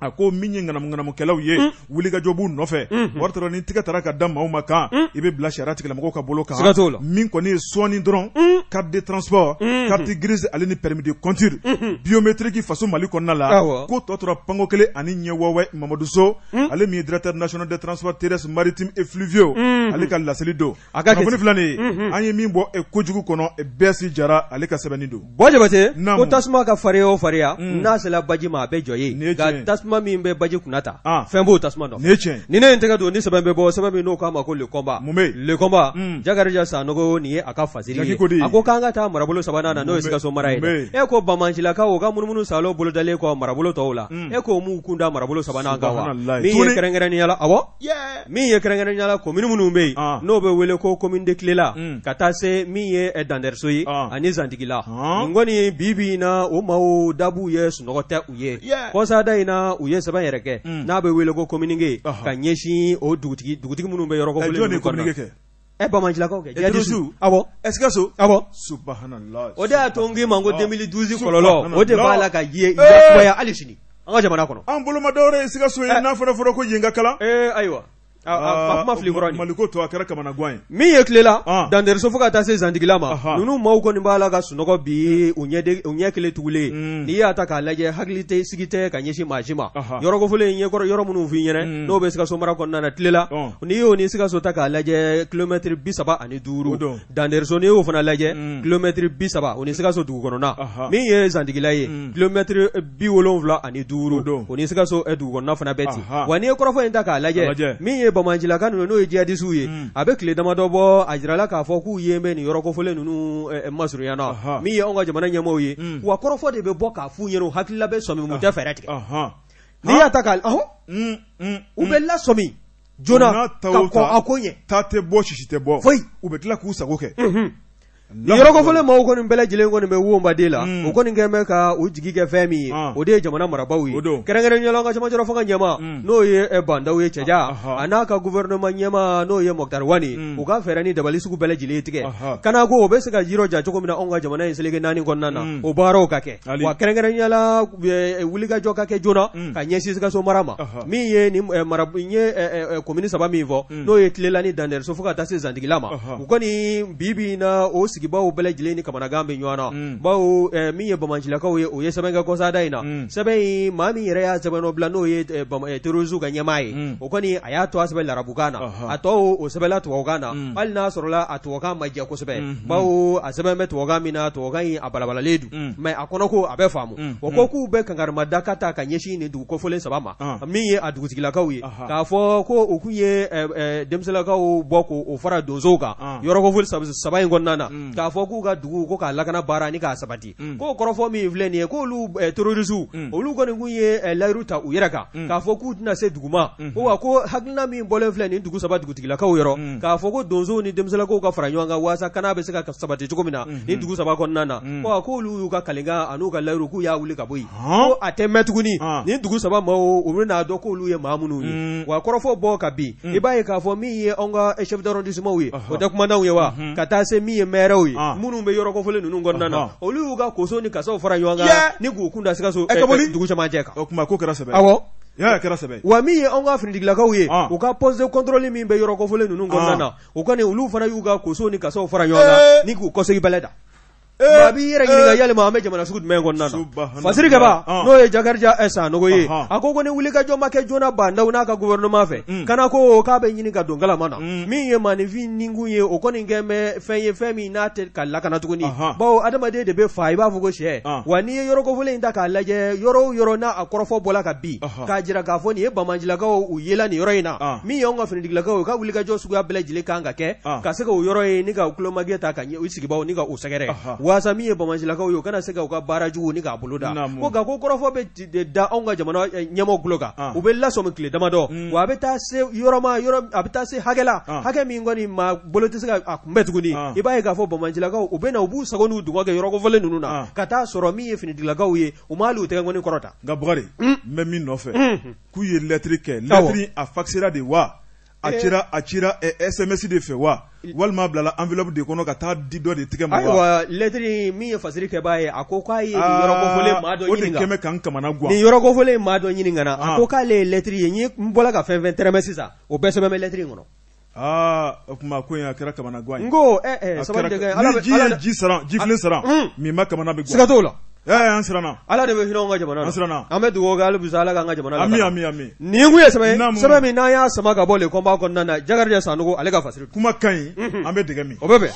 S2: a ko min ye ŋanamu-ŋanamukɛlaw ye wulikajɔ b'u nɔfɛ mhm. wari tɔrɔ ni tigɛ taara ka da maaw ma mhm. kan i be bila sariya tigilamɔgɔw ka bolo kan siga min kɔni ye sɔɔni dɔrɔn mhm. carte de transport carte grise ale ni permis de conduire biométrique faso mali kɔnɔna la ah ko tɔ tora panko kelen ani ɲɛwɔwɛ mamadu so ale min ye directeur national de transport terrestre maritime et fluviaux ale ka laseli don kunnafoni filɛ nin ye an ye min bɔ e kojugu kɔnɔ e bɛɛsi jara ale ka sɛbɛnni don bɔn
S1: jabate ko tasuma ka fariya o fariya n'a sela baji ma a ah. bɛ jɔ ye nka tasuma min bɛ baji kunna ta fɛn b'o tasuma tasuma nɔ. nin ye tiɲɛ ye. ni ne ye n tɛgɛ don ni sɛbɛn bɛ bɔ sɛbɛn min n'o k'a ma ko lekɔnba. mun bɛ yen. lekɔnba. jakarija sanogo nin ye a ka fasili ye. a ko k'an ka taa marabolo sabanan hmm. ah ah. hmm. ah. na n'o ye sikaso mara ye. e ko bamancilakaw o ka munumunu salo bolodalen kɔ marabolo tɔw la. e k'o m'u kun da marabolo sabanan kan wa. min ye kɛrɛnkɛrɛnniyala awɔ. min ye kɛrɛnkɛrɛnniyala komini minnu bɛ yen. n'o bɛ wele ko komini de tilela. ka taa se min ye dandɛriso ye ani zantigila. nin kɔni bibi in na o maaw dabu ye sunɔgɔ tɛ u ye. kɔsada in na u ye sɛbɛn yɛrɛ kɛ. n'a bɛ wele ko komini communiqué ka ɲɛsin o dugutigi dugutigi minnu bɛ yɔrɔ kofɔlen ninnu kɔnɔna na ɛ bamananjilakaw kɛ e jadisiw awɔ ɛ sikaso awɔ subhanallah o de y'a to n k'i ma ko 2012 kɔlɔlɔ o de b'a la ka ye yakubaya eh! hali sini an ka jamana kɔnɔ
S2: an boloma dɔwɛrɛ ye sikaso ye eh! n'a fɔra fɔra ko yen ka kalan ee eh! ayiwa Ah, ah, ah, a kuma fili kɔrɔ nin maliko tɔ a kɛra kamanaguwan ye
S1: min hmm. hmm. ye tilela dantɛriso fo ka taa se zantigila ma ninnu maaw kɔni b'a la ka sunɔgɔ bi u ɲɛ kelen tugulen n'i y'a ta k'a lajɛ hakili tɛ sigi tɛ ka ɲɛsin maa si ma yɔrɔ kofolen ɲɛkɔrɔ yɔrɔ minnu f'i ɲɛnɛ hmm. n'o bɛ sikaso mara kɔnɔna na tilela n'i y'o ni sikaso ta k'a lajɛ kilomɛtiri bi saba ani duuru dantɛriso n'i y'o fana lajɛ kilomɛtiri bi saba o ni sikaso dugu kɔnɔna min ye zantigila ye kilomɛtiri bi wolonfila ani duuru o ni sikaso dugukɔnɔna fana bɛ ten wa n'i ye kɔrɔfɔ in ta k'a lajɛ min ye bamancilaka hmm. ninnu eh, eh, hmm. n'o ye jihadisiw ye a bɛ tile damadɔ bɔ a jirala k'a fɔ k'u ye bɛ nin yɔrɔ kofɔlen ninnu masurunyana min ye anw ka jamana ɲɛmaaw ye wa kɔrɔfɔ de bɛ bɔ k'a f'u ɲɛna u hakili labɛn sɔmi mun tɛ fɛɛrɛ tigɛ n'i y'a ta k'a ɔhɔn u bɛ lasɔmi joona ka kɔn a ko ɲɛ taa tɛ bɔ sisi tɛ bɔ foyi u bɛ tila k'u sago kɛ yɔrɔ maaw kɔni bɛɛ lajɛlen kɔni bɛ wonba de la u kɔni kɛ bɛ ka u jigi kɛ fɛn min ye ah. o de ye jamana marabaw ye kɛrɛnkɛrɛn kɛrɛnkɛrɛnyala ka camacɛrɔ fanga ɲɛma mm. n'o ye e bandaw ye cɛja a n'a ka guvɛrɛnɛma ɲɛma n'o ye mɔktari wani mm. u ka fɛɛrɛ ni dabali sugu bɛɛ lajɛlen tigɛ kana ko o bɛ se ka yɔrɔ ja cogo min na anw ka jamana in seleke naani kɔnɔna na o baaraw ka kɛ wa kɛrɛnkɛrɛn ɲɛla wulikajɔ ka kɛ joona ka ɲɛsin sikaso mara ma min ye ni e, mara ye e, komini saba min fɔ mm. n'o ye tilela ni dandɛrɛso fo ka taa se zantigila ma u kɔni bibi na o sigi bawo bɛɛ lajɛlen ni kamanagan bɛ ɲɔgɔn na bawo eh, min ye bamanjilakaw ye o ye sɛbɛn kɛ kɔsa da in na mm. sɛbɛn in maa min yɛrɛ y'a sɛbɛn nɔ bila n'o ye eh, eh, terorisiw ka ɲɛmaa ye o kɔni a y'a to a sɛbɛn larabukan na a tɔ o sɛbɛnla tubabukan na hali n'a sɔrɔla a tubabukan ma jɛ kosɛbɛ bawo a sɛbɛn bɛ tubabukan min na tubabukan in a balabalalen don mɛ a kɔnɔ ko a bɛ faamu o ko k'u bɛ kangarimada ka ta ka ɲɛsin nin dugu kɔfɔlen saba ma min ye a dugutigilakaw ye k'a fɔ ko u kun ye denmisɛnlakaw bɔ k'o fara donsow kan yɔrɔ kofɔli saba in kɔnɔna na Mm. k'a fɔ k'u ka dugu ko k'a lakana baara ni k'a sabati mm. k'o kɔrɔfɔ min filɛ nin ye k'olu eh, terorisiw mm. olu kɔni tun ye eh, layiru ta u yɛrɛ kan k'a fɔ k'u tɛna se dugu ma mm-hmm. ko wa ko hakilina min bɔlen filɛ nin dugu saba dugutigilakaw yɔrɔ k'a fɔ ko donsow ni denmisɛnninlakaw ka fara ɲɔgɔn kan waasa kana bɛ se ka sabati cogo min na mm-hmm. nin dugu saba kɔnɔna na ko wa k'olu y'u ka kalinkan an'u ka layiru k'u y'a wuli ka bɔ yen ko a tɛ mɛn tuguni nin dugu saba maaw u bɛn'a dɔn k'olu ye maa minnu ye wa kɔrɔfɔ bɔ ka bin i b'a ye k'a fɔ min ye anw ka chef d'arrondissement ye o tɛ kumadenw ye wa mm-hmm. ka taa se min ye maire yɛrɛw ye ah. minnu bɛ yɔrɔ kɔfɔlen ninnu kɔnɔna na olu y'u ka koso ni kasaw fara ɲɔgɔn kan ni k'u kunda sikaso eh, eh, dugu camancɛ kan o tuma ko kɛra sɛbɛ awɔ wa min ye an ka finitigilakaw ye ah. u ka poste de contrôle min bɛ yɔrɔ kɔfɔlen ninnu kɔnɔna ah. na u kɔni olu fana y'u ka koso ni kasaw fara ɲɔgɔn kan eh. ni k'u kɔsegin bɛlɛ da babira eh, ɲininka eh. yalima an bɛ jamana sugu jumɛn kɔnɔna na fasirikɛba ah. n'o ye jakarija ɛsa nogo ye a ko ko ni wulikajɔ ma kɛ joona bandaw n'a ka gouvernement fɛ mm. kana ko k'a bɛ ɲini mm. ah. ka don kalama na min ye maninfin ninkun ye o kɔni kɛ bɛ fɛn ye fɛn min n'a tɛ ka lakana tuguni bawo adamaden de bɛ fa i b'a fɔ ko sɛ wa n'i ye yɔrɔ kofɔlen ta k'a lajɛ yɔrɔ o yɔrɔ n'a kɔrɔfɔ bɔla ka bin k'a jira k'a fɔ nin ye bamanjilakaw u yela nin yɔrɔ in na ah. min y'anw ka finitigilakaw u ka wulikajɔ suguya bɛɛ kan ka kɛ ka se k'o yɔrɔ ye ni ka tulomagɛ ta ka ɲɛ u sigibaw ni ka u sɛgɛrɛ waasa min ye bamansilakaw ye o kana se ah. ka u ka baara juguw ni k'a bolo da ko nka ko kɔrɔfɔ bɛ da anw ka jamana ɲɛmɔgɔ tulo kan u bɛ lasɔmi tile damadɔ wa a bɛ taa se yɔrɔ ma yɔrɔ a bɛ taa se hakɛ la hakɛ min kɔni maa bolo tɛ se ka a kunbɛ tuguni i b'a ye k'a fɔ bamansilakaw u bɛ na u b'u sago n'u dungɔ kɛ yɔrɔkofɔlen ninnu na ka taa sɔrɔ min ye finitigilakaw ye u m'ale u tɛgɛ ŋɔni kɔrɔta. nka Bukari n bɛ min nɔfɛ
S2: k'u ye lɛtiri kɛ lɛtiri
S1: a fakisera de wa. a cira
S2: eh, a cira sms eh, de fɛ wa walima a bilala enveloppe de kɔnɔ ka taa di dɔ de tɛgɛ ma wa. ayiwa
S1: lɛtiri min ye fasiri kɛbaa ye a ko k'a ye nin yɔrɔ kofɔlen maa dɔ ɲini ka na o de kɛmɛ ka n kamana gan. nin yɔrɔ kofɔlen maa dɔ ɲini ka na a ah. ko k'ale ye lɛtiri ye n bɔra ka fɛn fɛn tɛrɛmɛ sisan o bɛɛ sɛbɛn bɛ lɛtiri in kɔnɔ. aa o tuma ko in a kɛra kamana gan ye. n ko ɛ eh, ɛ sabali de kɛ ala bɛ ala ni ji ye ji sara jifilen ah, sara hmm. min ma kamana bɛ gan. siga t'o la. an siranna ala de bɛ hinɛ ka jamana na an siranna an kɛ hali ala k'an ka jamana ami nin kun ye sɛbɛn ye min n'an y'a sama ka bɔ le kɔnba kɔnɔna na jakarija sanogo ale ka fasiri kuma ka ɲi an bɛ dɛgɛ min o bɛ bɛn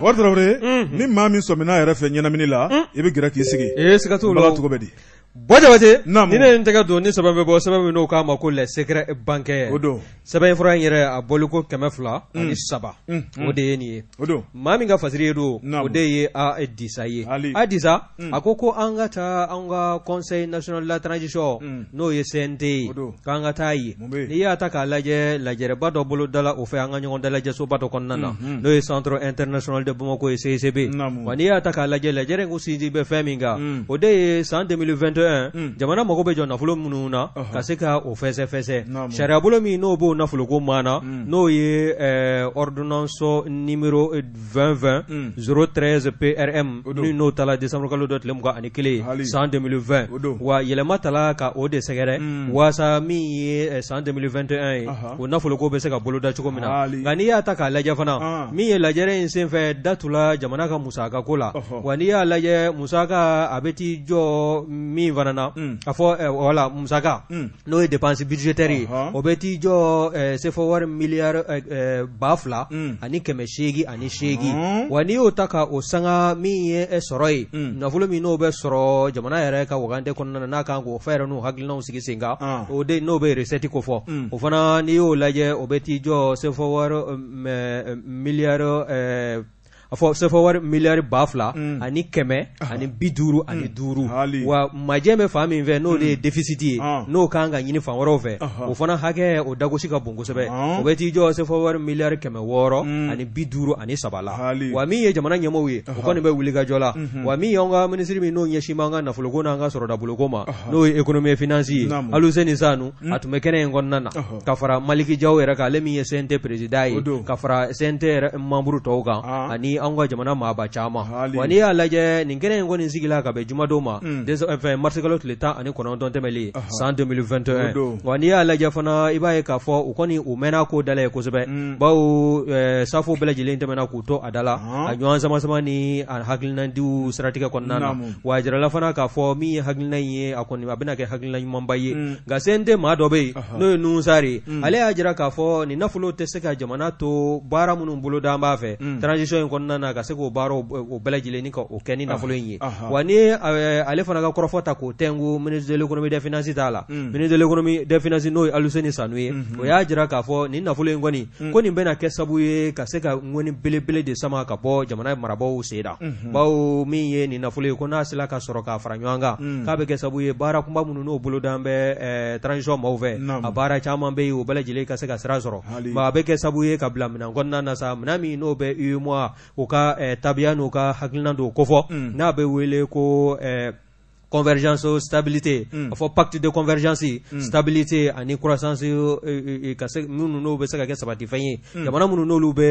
S2: wari tarawele ni maa min sɔmin'a yɛrɛ fɛ ɲɛnamini la i bɛ gɛrɛ k'i
S1: sigi ee eh, siga bɛ di bɔ jabate ni ne n tɛgɛ don ni sɛbɛn bɛ bɔ sɛbɛn min n'o k'a ma ko lɛ sekɛrɛ bankɛ o don sɛbɛn fura in yɛrɛ a bɔliko kɛmɛ fila mm. ani saba mm. o de ye nin ye o don maa min ka fasiri ye don o de ye a e disa ye a disa mm. a ko ko an ka taa an ka conseil national la transition n'o ye cnt ye k'an ka taa ye n'i y'a ta k'a lajɛ lajɛrɛba dɔ bolo dala o fɛ an ka ɲɔgɔn dalajɛsoba dɔ kɔnɔna na mm-hmm. n'o ye centre international de bamako ye cscb e wa n'i y'a ta k'a lajɛ lajɛrɛ in ko sinsin bɛ fɛn min kan o de ye san 2022 tɛ hmm. jamana mago bɛ jɔ nafolo minnu na ka se ka o fɛsɛfɛsɛ sariya bolo min n'o b'o nafoloko maana hmm. n'o ye ordonnance numéro 2020 013 PRM min n'o tala décembre kalo dɔ tile mugan ani kelen ye san 2020 wa yɛlɛma tala ka o de sɛgɛrɛ hmm. waasa min ye san eh, 2021 ye o nafoloko bɛ se ka boloda cogo min na nka n'i y'a ta k'a lajɛ fana min ye lajɛrɛ in senfɛ datula jamana ka musakako la wa n'i y'a lajɛ ah. musaka a bɛ t'i jɔ min in fana na mm. a fɔ eh, wala musaka mm. uh-huh. eh, eh, mm. uh-huh. n'o ye dépense budgétaire ye o bɛ t'i jɔ sefo wari miliyari ba fila ani kɛmɛ seegi ani seegi wa n'i y'o ta ka o sanga min ye sɔrɔ ye nafolo min n'o bɛ sɔrɔ jamana yɛrɛ ka wagante kɔnɔna na n'a kan k'o fɛn yɛrɛ n'u hakilinaw sigi sen kan o de n'o bɛ recette ko fɔ o fana n'i y'o lajɛ o bɛ t'i jɔ sefo wari miliyari fɔ sɛfɔwari miliyari ba fila mm. ani kɛmɛ ah. ani bi duuru mm. ani duuru wa majɛ bɛ fan min fɛ n'o mm. de ye ah. defisiti ah. ye mhm. n'o kan ka ɲini fan wɛrɛw fɛ o fana hakɛ o dagosi ka bon kosɛbɛ o bɛ t'i jɔ sɛfɔwari miliyari kɛmɛ wɔɔrɔ ani bi duuru ani saba la wa min ye jamana ɲɛmɔgɔw ye o kɔni bɛ wuli ka jɔ la wa min y'an ka minisiri min n'o ɲɛsin b'an ka nafoloko n'an ka sɔrɔdaboloko ma n'o ye ekonomi ye finansi ye aluseni sanu a tun bɛ kɛnɛ in kɔnɔna na ka fara maliki jaw yɛrɛ kan ale min ye cnt peresida ye ka fara cnt yɛrɛ membre tɔw kan ani an ka jamana maa ba caman wa n'i y'a lajɛ nin kɛnɛ in kɔni sigila ka bɛn jumadon mm. ma fɛn tile tan ani kɔnɔntɔn tɛmɛlen san 2021 wa n'i y'a lajɛ fana i b'a ye k'a fɔ u kɔni u mɛnna ko dala ye kosɛbɛ mm. bawo eh, safo bɛɛ lajɛlen tɛmɛna k'u to a da la a ɲɔgɔn sama sama ni a hakilinadiw siratigɛ kɔnɔna na wa a jirala fana k'a fɔ min ye hakilina in ye a kɔni a bɛna kɛ hakilina ɲumanba ye nka mm. sente maa dɔ bɛ yen n'o ye nusari ale y'a jira k'a fɔ nin nafolo tɛ se ka jamana to baara minnu bolo dan b'a fɛ transition in kɔnɔna kɔnɔna na ka se k'o baara o bɛɛ lajɛlen ka o kɛ ni nafolo in ye wa ni ale fana ka kɔrɔfɔ ta k'o tɛn ko ministre de l'économie des finances t'a la mm. ministre de l'économie des finances n'o ye aluseni sanu ye mhm. o y'a jira k'a fɔ nin nafolo in kɔni mm. ko nin bɛna kɛ sabu ye ka se ka ŋɔni belebele de sama ka bɔ jamana marabaw sen na mhm. bawo min ye nin nafolo ye ko n'a sera ka sɔrɔ k'a fara ɲɔgɔn kan mm. k'a bɛ kɛ sabu ye baara kunba minnu n'o bolo bolodan bɛ transition maaw fɛ a baara caman bɛ yen o bɛɛ lajɛlen ka se ka sira sɔrɔ a bɛ kɛ sabu ye ka bila minɛn kɔnɔna na sa minɛn min n'o bɛ UEMOA u ka eh, tabiya n'u ka hakilina dɔw kofɔ mm. n'a bɛ wele ko eh, convergence stabilité a mm. fɔ pacte de convergence mm. stabilité ani croissance ka se minnu n'o bɛ se ka kɛ sabatifɛn ye jamana minnu n'olu bɛ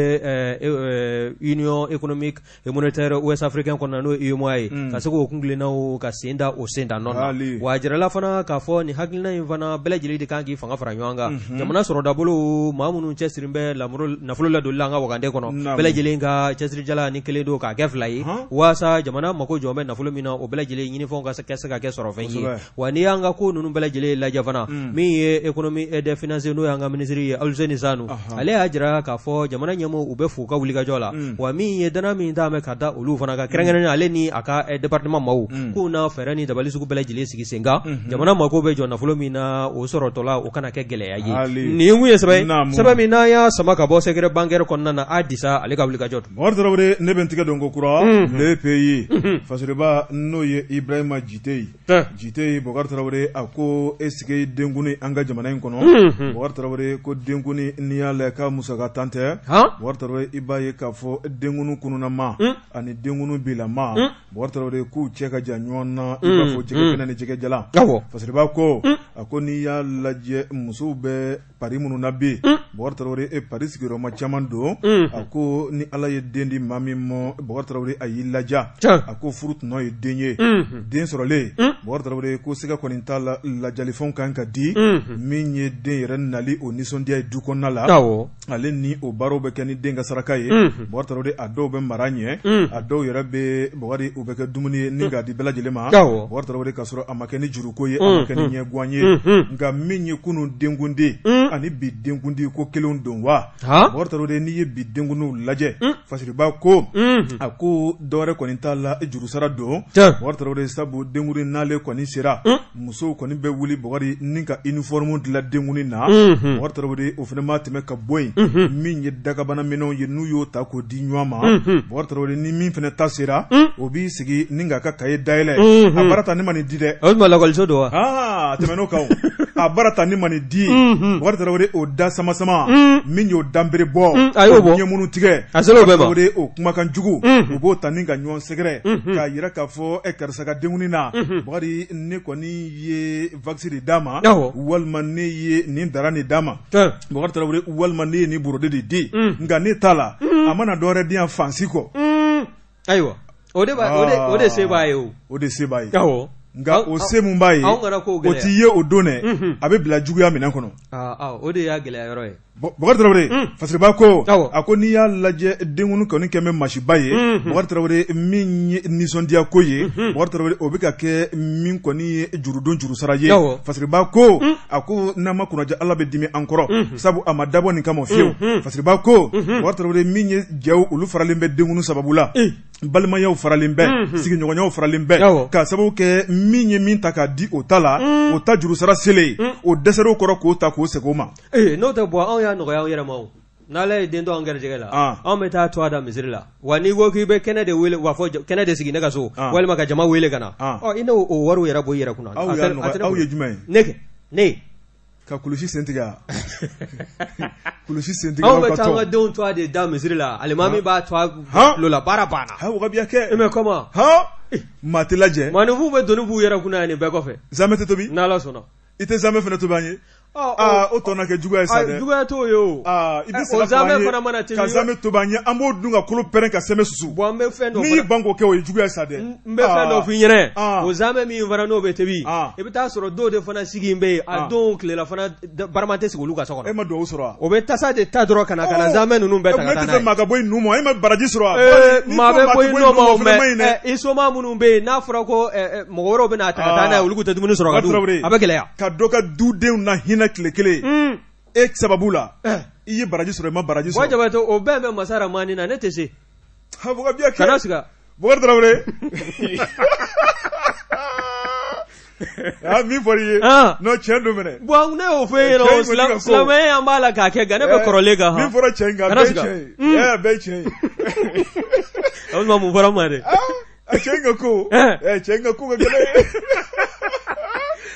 S1: union économique et monétaire ouest africain kɔnɔna n'o ye UEMOA ye ka k'o kun kilennaw ka sen o sen da wa a jirala mm. fana k'a fɔ nin hakilina in fana bɛɛ de kan fanga fara ɲɔgɔn kan jamana sɔrɔdabolo maa minnu cɛsirin bɛ lamuru nafolo ladonli an ka wagande kɔnɔ bɛɛ lajɛlen ka cɛsirijala ni kelen don k'a kɛ fila ye waasa jamana mago jɔn bɛ nafolo min o bɛɛ lajɛlen ɲinifɛnw ka kɛ se ka kɛ sɔrɔ fɛn ye eh, mm. wa n'i y'an ka ko ninnu bɛɛ lajɛlen lajɛ fana min ye économie et des finances n'o y'an ka ministre ye Alhuseni zanu ale y'a jira k'a fɔ jamana ɲɛmɔgɔw u bɛ f'u ka wulikajɔ la wa min ye dana min t'an bɛ ka da olu fana kan kɛrɛnkɛrɛnnen ale ni a ka eh, département maaw mm. k'u na fɛɛrɛ ni dabali sugu bɛɛ lajɛlen sigi sen kan mhm. jamana mako bɛ jɔ nafolo min na o sɔrɔtɔla o kana kɛ gɛlɛya ye nin ye mun ye sɛbɛn sɛbɛn min n'an y'a sama ka bɔ secret bancaire kɔnɔna na a disa ale ka wulikajɔ tun Mohamed Traoré ne bɛ n tigɛ don
S2: ko kura mhm. le pays mhm. Fasoliba n'o ye Ibrahima Dji jite ye jite tarawele a ko esike denkundi an ka jamana in kɔnɔ bokari tarawele ko denkundi n'i y'a lajɛ ka musaka tan tɛ bokari tarawele i b'a ye k'a fɔ denkundi kununama ani denkundi bilama bokari tarawele k'u cɛ ka ja ɲɔgɔn na i b'a fɔ jɛgɛ kɛnɛ ni jɛgɛ jala fasiriba ah ko a ko n'i y'a lajɛ musow bɛ pari minnu na bi bokari tarawele e pari sigiyɔrɔma caman don a ko ni ala ye den di maa min ma bokari tarawele a y'i laja a ko furu tɔnɔ ye den ye den sɔrɔli tarawele buwari tarawele ko siga kɔni t'a lajalifɛnw kan ka di hmm. min ye den yɛrɛ nali o nisɔndiya ye du kɔnɔna la ah, oh. ale ni o baaraw bɛ kɛ ni den ka saraka ye buwari hmm. tarawele a dɔw bɛ mara ɲɛ hmm. a dɔw yɛrɛ bɛ bawari o bɛ kɛ dumuni ye ni k'a di bɛɛ lajɛlen ma buwari tarawele k'a sɔrɔ a ma kɛ ni juruko ye a ma kɛ ni ɲɛguwan ye nka min ye kunun denkundi ani bi denkundi ko kelenw don wa buwari tarawele n'i ye bi denkundiw lajɛ fasiriba ko a ko dɔwɛrɛ kɔni t'a la e jurusara don buwari tarawele sabu denkundi n'ale kɔni sera hmm? musow kɔni bɛ wuli bakari ni hmm, hmm. ka uniforme dilan denkundi na bakari tarawele o fana ma tɛmɛ ka bɔ yen min ye dagabana minɛnw ye n'u y'o ta k'o di ɲɔgɔn ma bakari tarawele ni min fana ta sera o b'i sigi ni k'a ka kaye dayɛlɛ a baara ta ne ma nin di dɛ
S1: o tuma lakɔliso don wa
S2: aa ah, tɛmɛn'o kan o a baara ta ne ma nin di bakari tarawele o da sama sama min y'o danbere bɔ a y'o bɔ ɲɛmunu tigɛ a sera o bɛɛ ma o kumakan jugu u b'o ta ni ka ɲɔgɔn sɛgɛrɛ k'a jira k'a fɔ ɛ karisa ka denkundi na na mhm. bakari ne kɔni ye vagisi de d'a ma walima ne ye nin dara ni d'a ma bakari tarawele walima ne ye nin borode de di mm. nka ne t'a la mm. a mana dɔwɛrɛ di yan fansi kɔ mm. ayiwa o de b'a o de o se b'a ye o de se b'a ye nka o se mun b'a ye mhm. o t'i ah, ah, ye o don dɛ mm. a bɛ bila juguya minɛn kɔnɔ
S1: o de y'a gɛlɛya yɔrɔ ye bakari tarawele fasiriba ko
S2: a ko n'i y'a lajɛ denkundi kɔni kɛ bɛ masiba ye mhm. bakari tarawele min ye nisɔndiya ko ye mhm. bakari tarawele o bɛ ka kɛ min kɔni ye jurudon juru sara ye fasiriba ko mm. a ko n'an ma kunnaja ala bɛ dimi an kɔrɔ sabu a ma dabɔ nin kama fiyewu fasiriba ko bakari tarawele min ye jɛw olu faralen bɛ denkundi sababu la eh balimayaw faralen bɛɛ sigiɲɔgɔnyaw faralen bɛ k'a sababu kɛ min ye min ta k'a di o ta la mm. o ta jurusara selen mm. o dɛsɛr'o kɔrɔ k'o ta k'o
S1: segin o ma eh, n'o tɛ bɔn anw y'a nɔgɔya anw yɛrɛ ma o n'ale ye den to an garijɛgɛ la ah. anw bɛ taa to a da misiri la wa n'i ko k'i bɛ kɛnɛ de wele wa fɔ kɛnɛ de sigi ne ka so ah. walima ka jama wele ka na ah. ɔ i n'o wariw yɛrɛ bɔ i yɛrɛ kunna aw ye jumɛn ye ne ne ka kulusi sentigɛ kulusi sentigɛ aw bɛ taa an ka denw eh. to a de da misiri la alimami b'a to a lola baara banna ha wagabiya kɛ mɛ kɔma ha maa tɛ lajɛ maaninfinw bɛ doni b'u yɛrɛ kunna yan nin bɛɛ kɔfɛ zamɛ tɛ tobi n'ala sɔnna i tɛ zamɛ fana tobi an ye aa
S2: o tɔ na kɛ juguya ye sa dɛ juguya t'o ye o aa i bɛ se ka fɔ an ye ka zamɛ tobi an ye an b'o dun ka kolo pɛrɛn ka sɛmɛ susu bɔn an bɛ fɛn dɔ fana n'i y'i ban k'o kɛ o ye juguya ye sa dɛ n bɛ fɛn dɔ f'i ɲɛnɛ
S1: o zamɛ min fana n'o bɛ tobi i bɛ taa sɔrɔ dɔw de fana sigi in bɛ yen a don tilela fana barama tɛ sigi olu ka so kɔnɔ e ma duwawu sɔrɔ wa o bɛ tasa de ta dɔrɔn ka na ka na zamɛ ninnu bɛɛ ta ka taa n'a ye ne tɛ fɛ maa ka bɔ i nu ma e ma baraji sɔrɔ wa maa bɛ bɔ i nɔ ma o mɛ i soma minnu bɛ yen n'a fɔra ko mɔgɔ wɛrɛw bɛna ta ka taa n'a ye olu tɛ dumuni sɔrɔ ka dun a bɛ
S2: gɛlɛya ka dɔ ka dudenw na hinɛ na tile kelen e sababu la i ye baraji sɔrɔ i ma baraji sɔrɔ
S1: jabate o bɛɛ bɛ masa ramani na ne tɛ se kana siga bokari tarawele
S2: min fɔr'i ye non tiɲɛ don fɛnɛ bon ne
S1: y'o f'e e ɲɛna silamɛya an b'a la k'a kɛ nka ne bɛ kɔrɔlen kan min fɔra cɛ in kan bɛɛ tiɲɛ ye ɛ bɛɛ tiɲɛ
S2: ye
S1: o tuma mun fɔra n ma dɛ
S2: cɛ in ka ko cɛ in ka ko ka gɛlɛn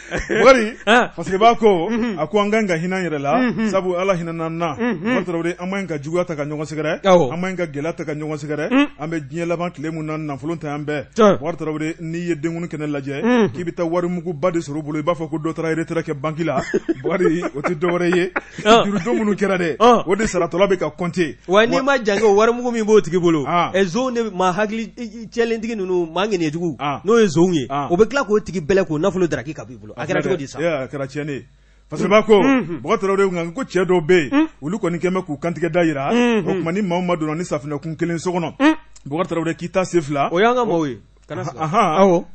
S2: wari parce ah. b'a ko a ko mhm. an kan ka hinɛ yɛrɛ la mhm. sabu ala hinɛna mhm. na wari tarawele an man ka juguya ta ka ɲɔgɔn sɛgɛrɛ an man ka gɛlɛya ta ka ɲɔgɔn sɛgɛrɛ an bɛ diɲɛ laban tile mun na nafolo ta an bɛɛ wari tarawele n'i ye denkuni kɛnɛ lajɛ k'i bɛ taa wari muguba de sɔrɔ bolo i b'a fɔ ko dɔ taara yɛrɛ kɛ banki la wari o tɛ
S1: dɔwɛrɛ ye jurudo minnu kɛra dɛ o de saratɔla bɛ ka kɔnte wa n'i ma janke o wari mugu min b'o tigi bolo zo ne ma hakili cɛlentigi ninnu maa ŋaniyajugu n'o ye zo ye o bɛ tila k'o tigi bɛlɛ k'o nafolo daraki ka b'i bolo a kɛra cogo di sa
S2: a kɛra tiɲɛ de fasaba ko bɔgɔ nka ko cɛ dɔw bɛ yen olu kɔni kɛn bɛ k'u kantigɛ da yira o tuma ni maa ma maa donna ni safinɛkun kelen so kɔnɔ bɔgɔ tarawele k'i ta sen fila o y'an ka maaw ye kana awɔ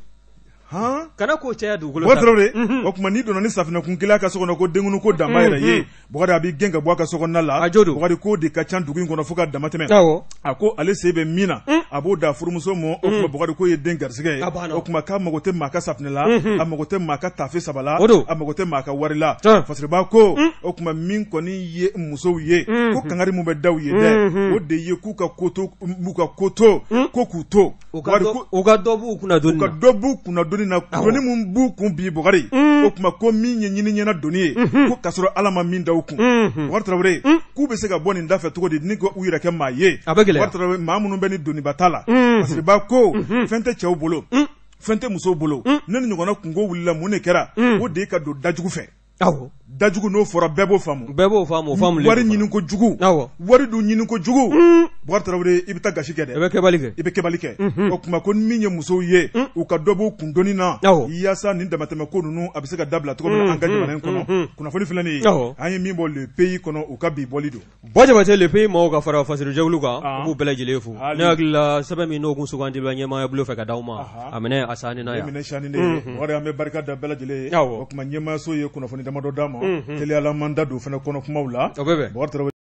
S1: kana k'o caya dugukolo kan tarawele
S2: o tuma n'i donna ni safinɛkun kelen ka so kɔnɔ ko denkundi ko danba yɛrɛ ye bɔgɔdi a b'i gɛn ka bɔ a ka so kɔnɔna la a jo don k'o de ka ca dugu in kɔnɔ fo ka dama tɛmɛ awɔ a ko ale se bɛ min na mm. a b'o da furumuso ma o tuma mm. bukari ko ye den garisigɛ ye o tuma k'a mago tɛ maa ka safinɛ la mm-hmm. a mago tɛ maa ka taafe saba la a mago tɛ maa ka wari la fasiriba ko mm. o tuma min kɔni ye musow ye ko mm-hmm. kangari min bɛ daw ye dɛ mm-hmm. o de ye k'u ka ko to b'u ka ko to ko k'u to u ka dɔ b'u kunna doni na u ka dɔ b'u kunna doni na doni min b'u kun bi bukari o tuma ko min ye ɲini ɲɛna doni ye ko k'a sɔrɔ ala ma min da u kun bukari tarawele k'u bɛ se ka bɔ nin da fɛ cogo di ni ko u yɛrɛ kɛ maa ye gɛlɛya wari maa minnu bɛ ni donibata la la mm-hmm. ba ko mm-hmm. fɛn tɛ cɛw bolo mm. fɛn tɛ musow bolo mm. ne ni ɲɔgɔnna kungo wulila mun mm. de kɛra o de ka don dajugu fɛ awɔ dajugu n'o fɔra bɛɛ b'o faamu bɛɛ b'o faamu o faamu wari ɲiniko jugu awɔ wari dun ko jugu hmm. Buhari Tarawele i bɛ taa gasi kɛ dɛ i bɛ kɛbali kɛ i bɛ kɛbali kɛ o tuma ko ni min ye musow ye hmm. u ka dɔ b'u kundoni na yaasa nin damatɛmɛ ko ninnu a bɛ se ka dabila cogo min na hmm, an ka jamana in kɔnɔ kunnafoni filɛ nin ye an ye min bɔ le pays kɔnɔ u ka bi bɔli don
S1: Bɔ Jabate le pays maaw ka fara fasiri jɛkulu kan an ah. b'u bɛɛ lajɛlen fo ne hakili la sɛbɛn min n'o kun sugandi bɛ ɲɛmaaya bolo fɛ ka d'aw ma a minɛ a sanni na yan o de
S2: an bɛ barika da bɛɛ lajɛlen ye o tuma ɲɛmaayaso ye kunnafoni damadɔ d'an ma teliya la n ma don o kɔnɔ kumaw la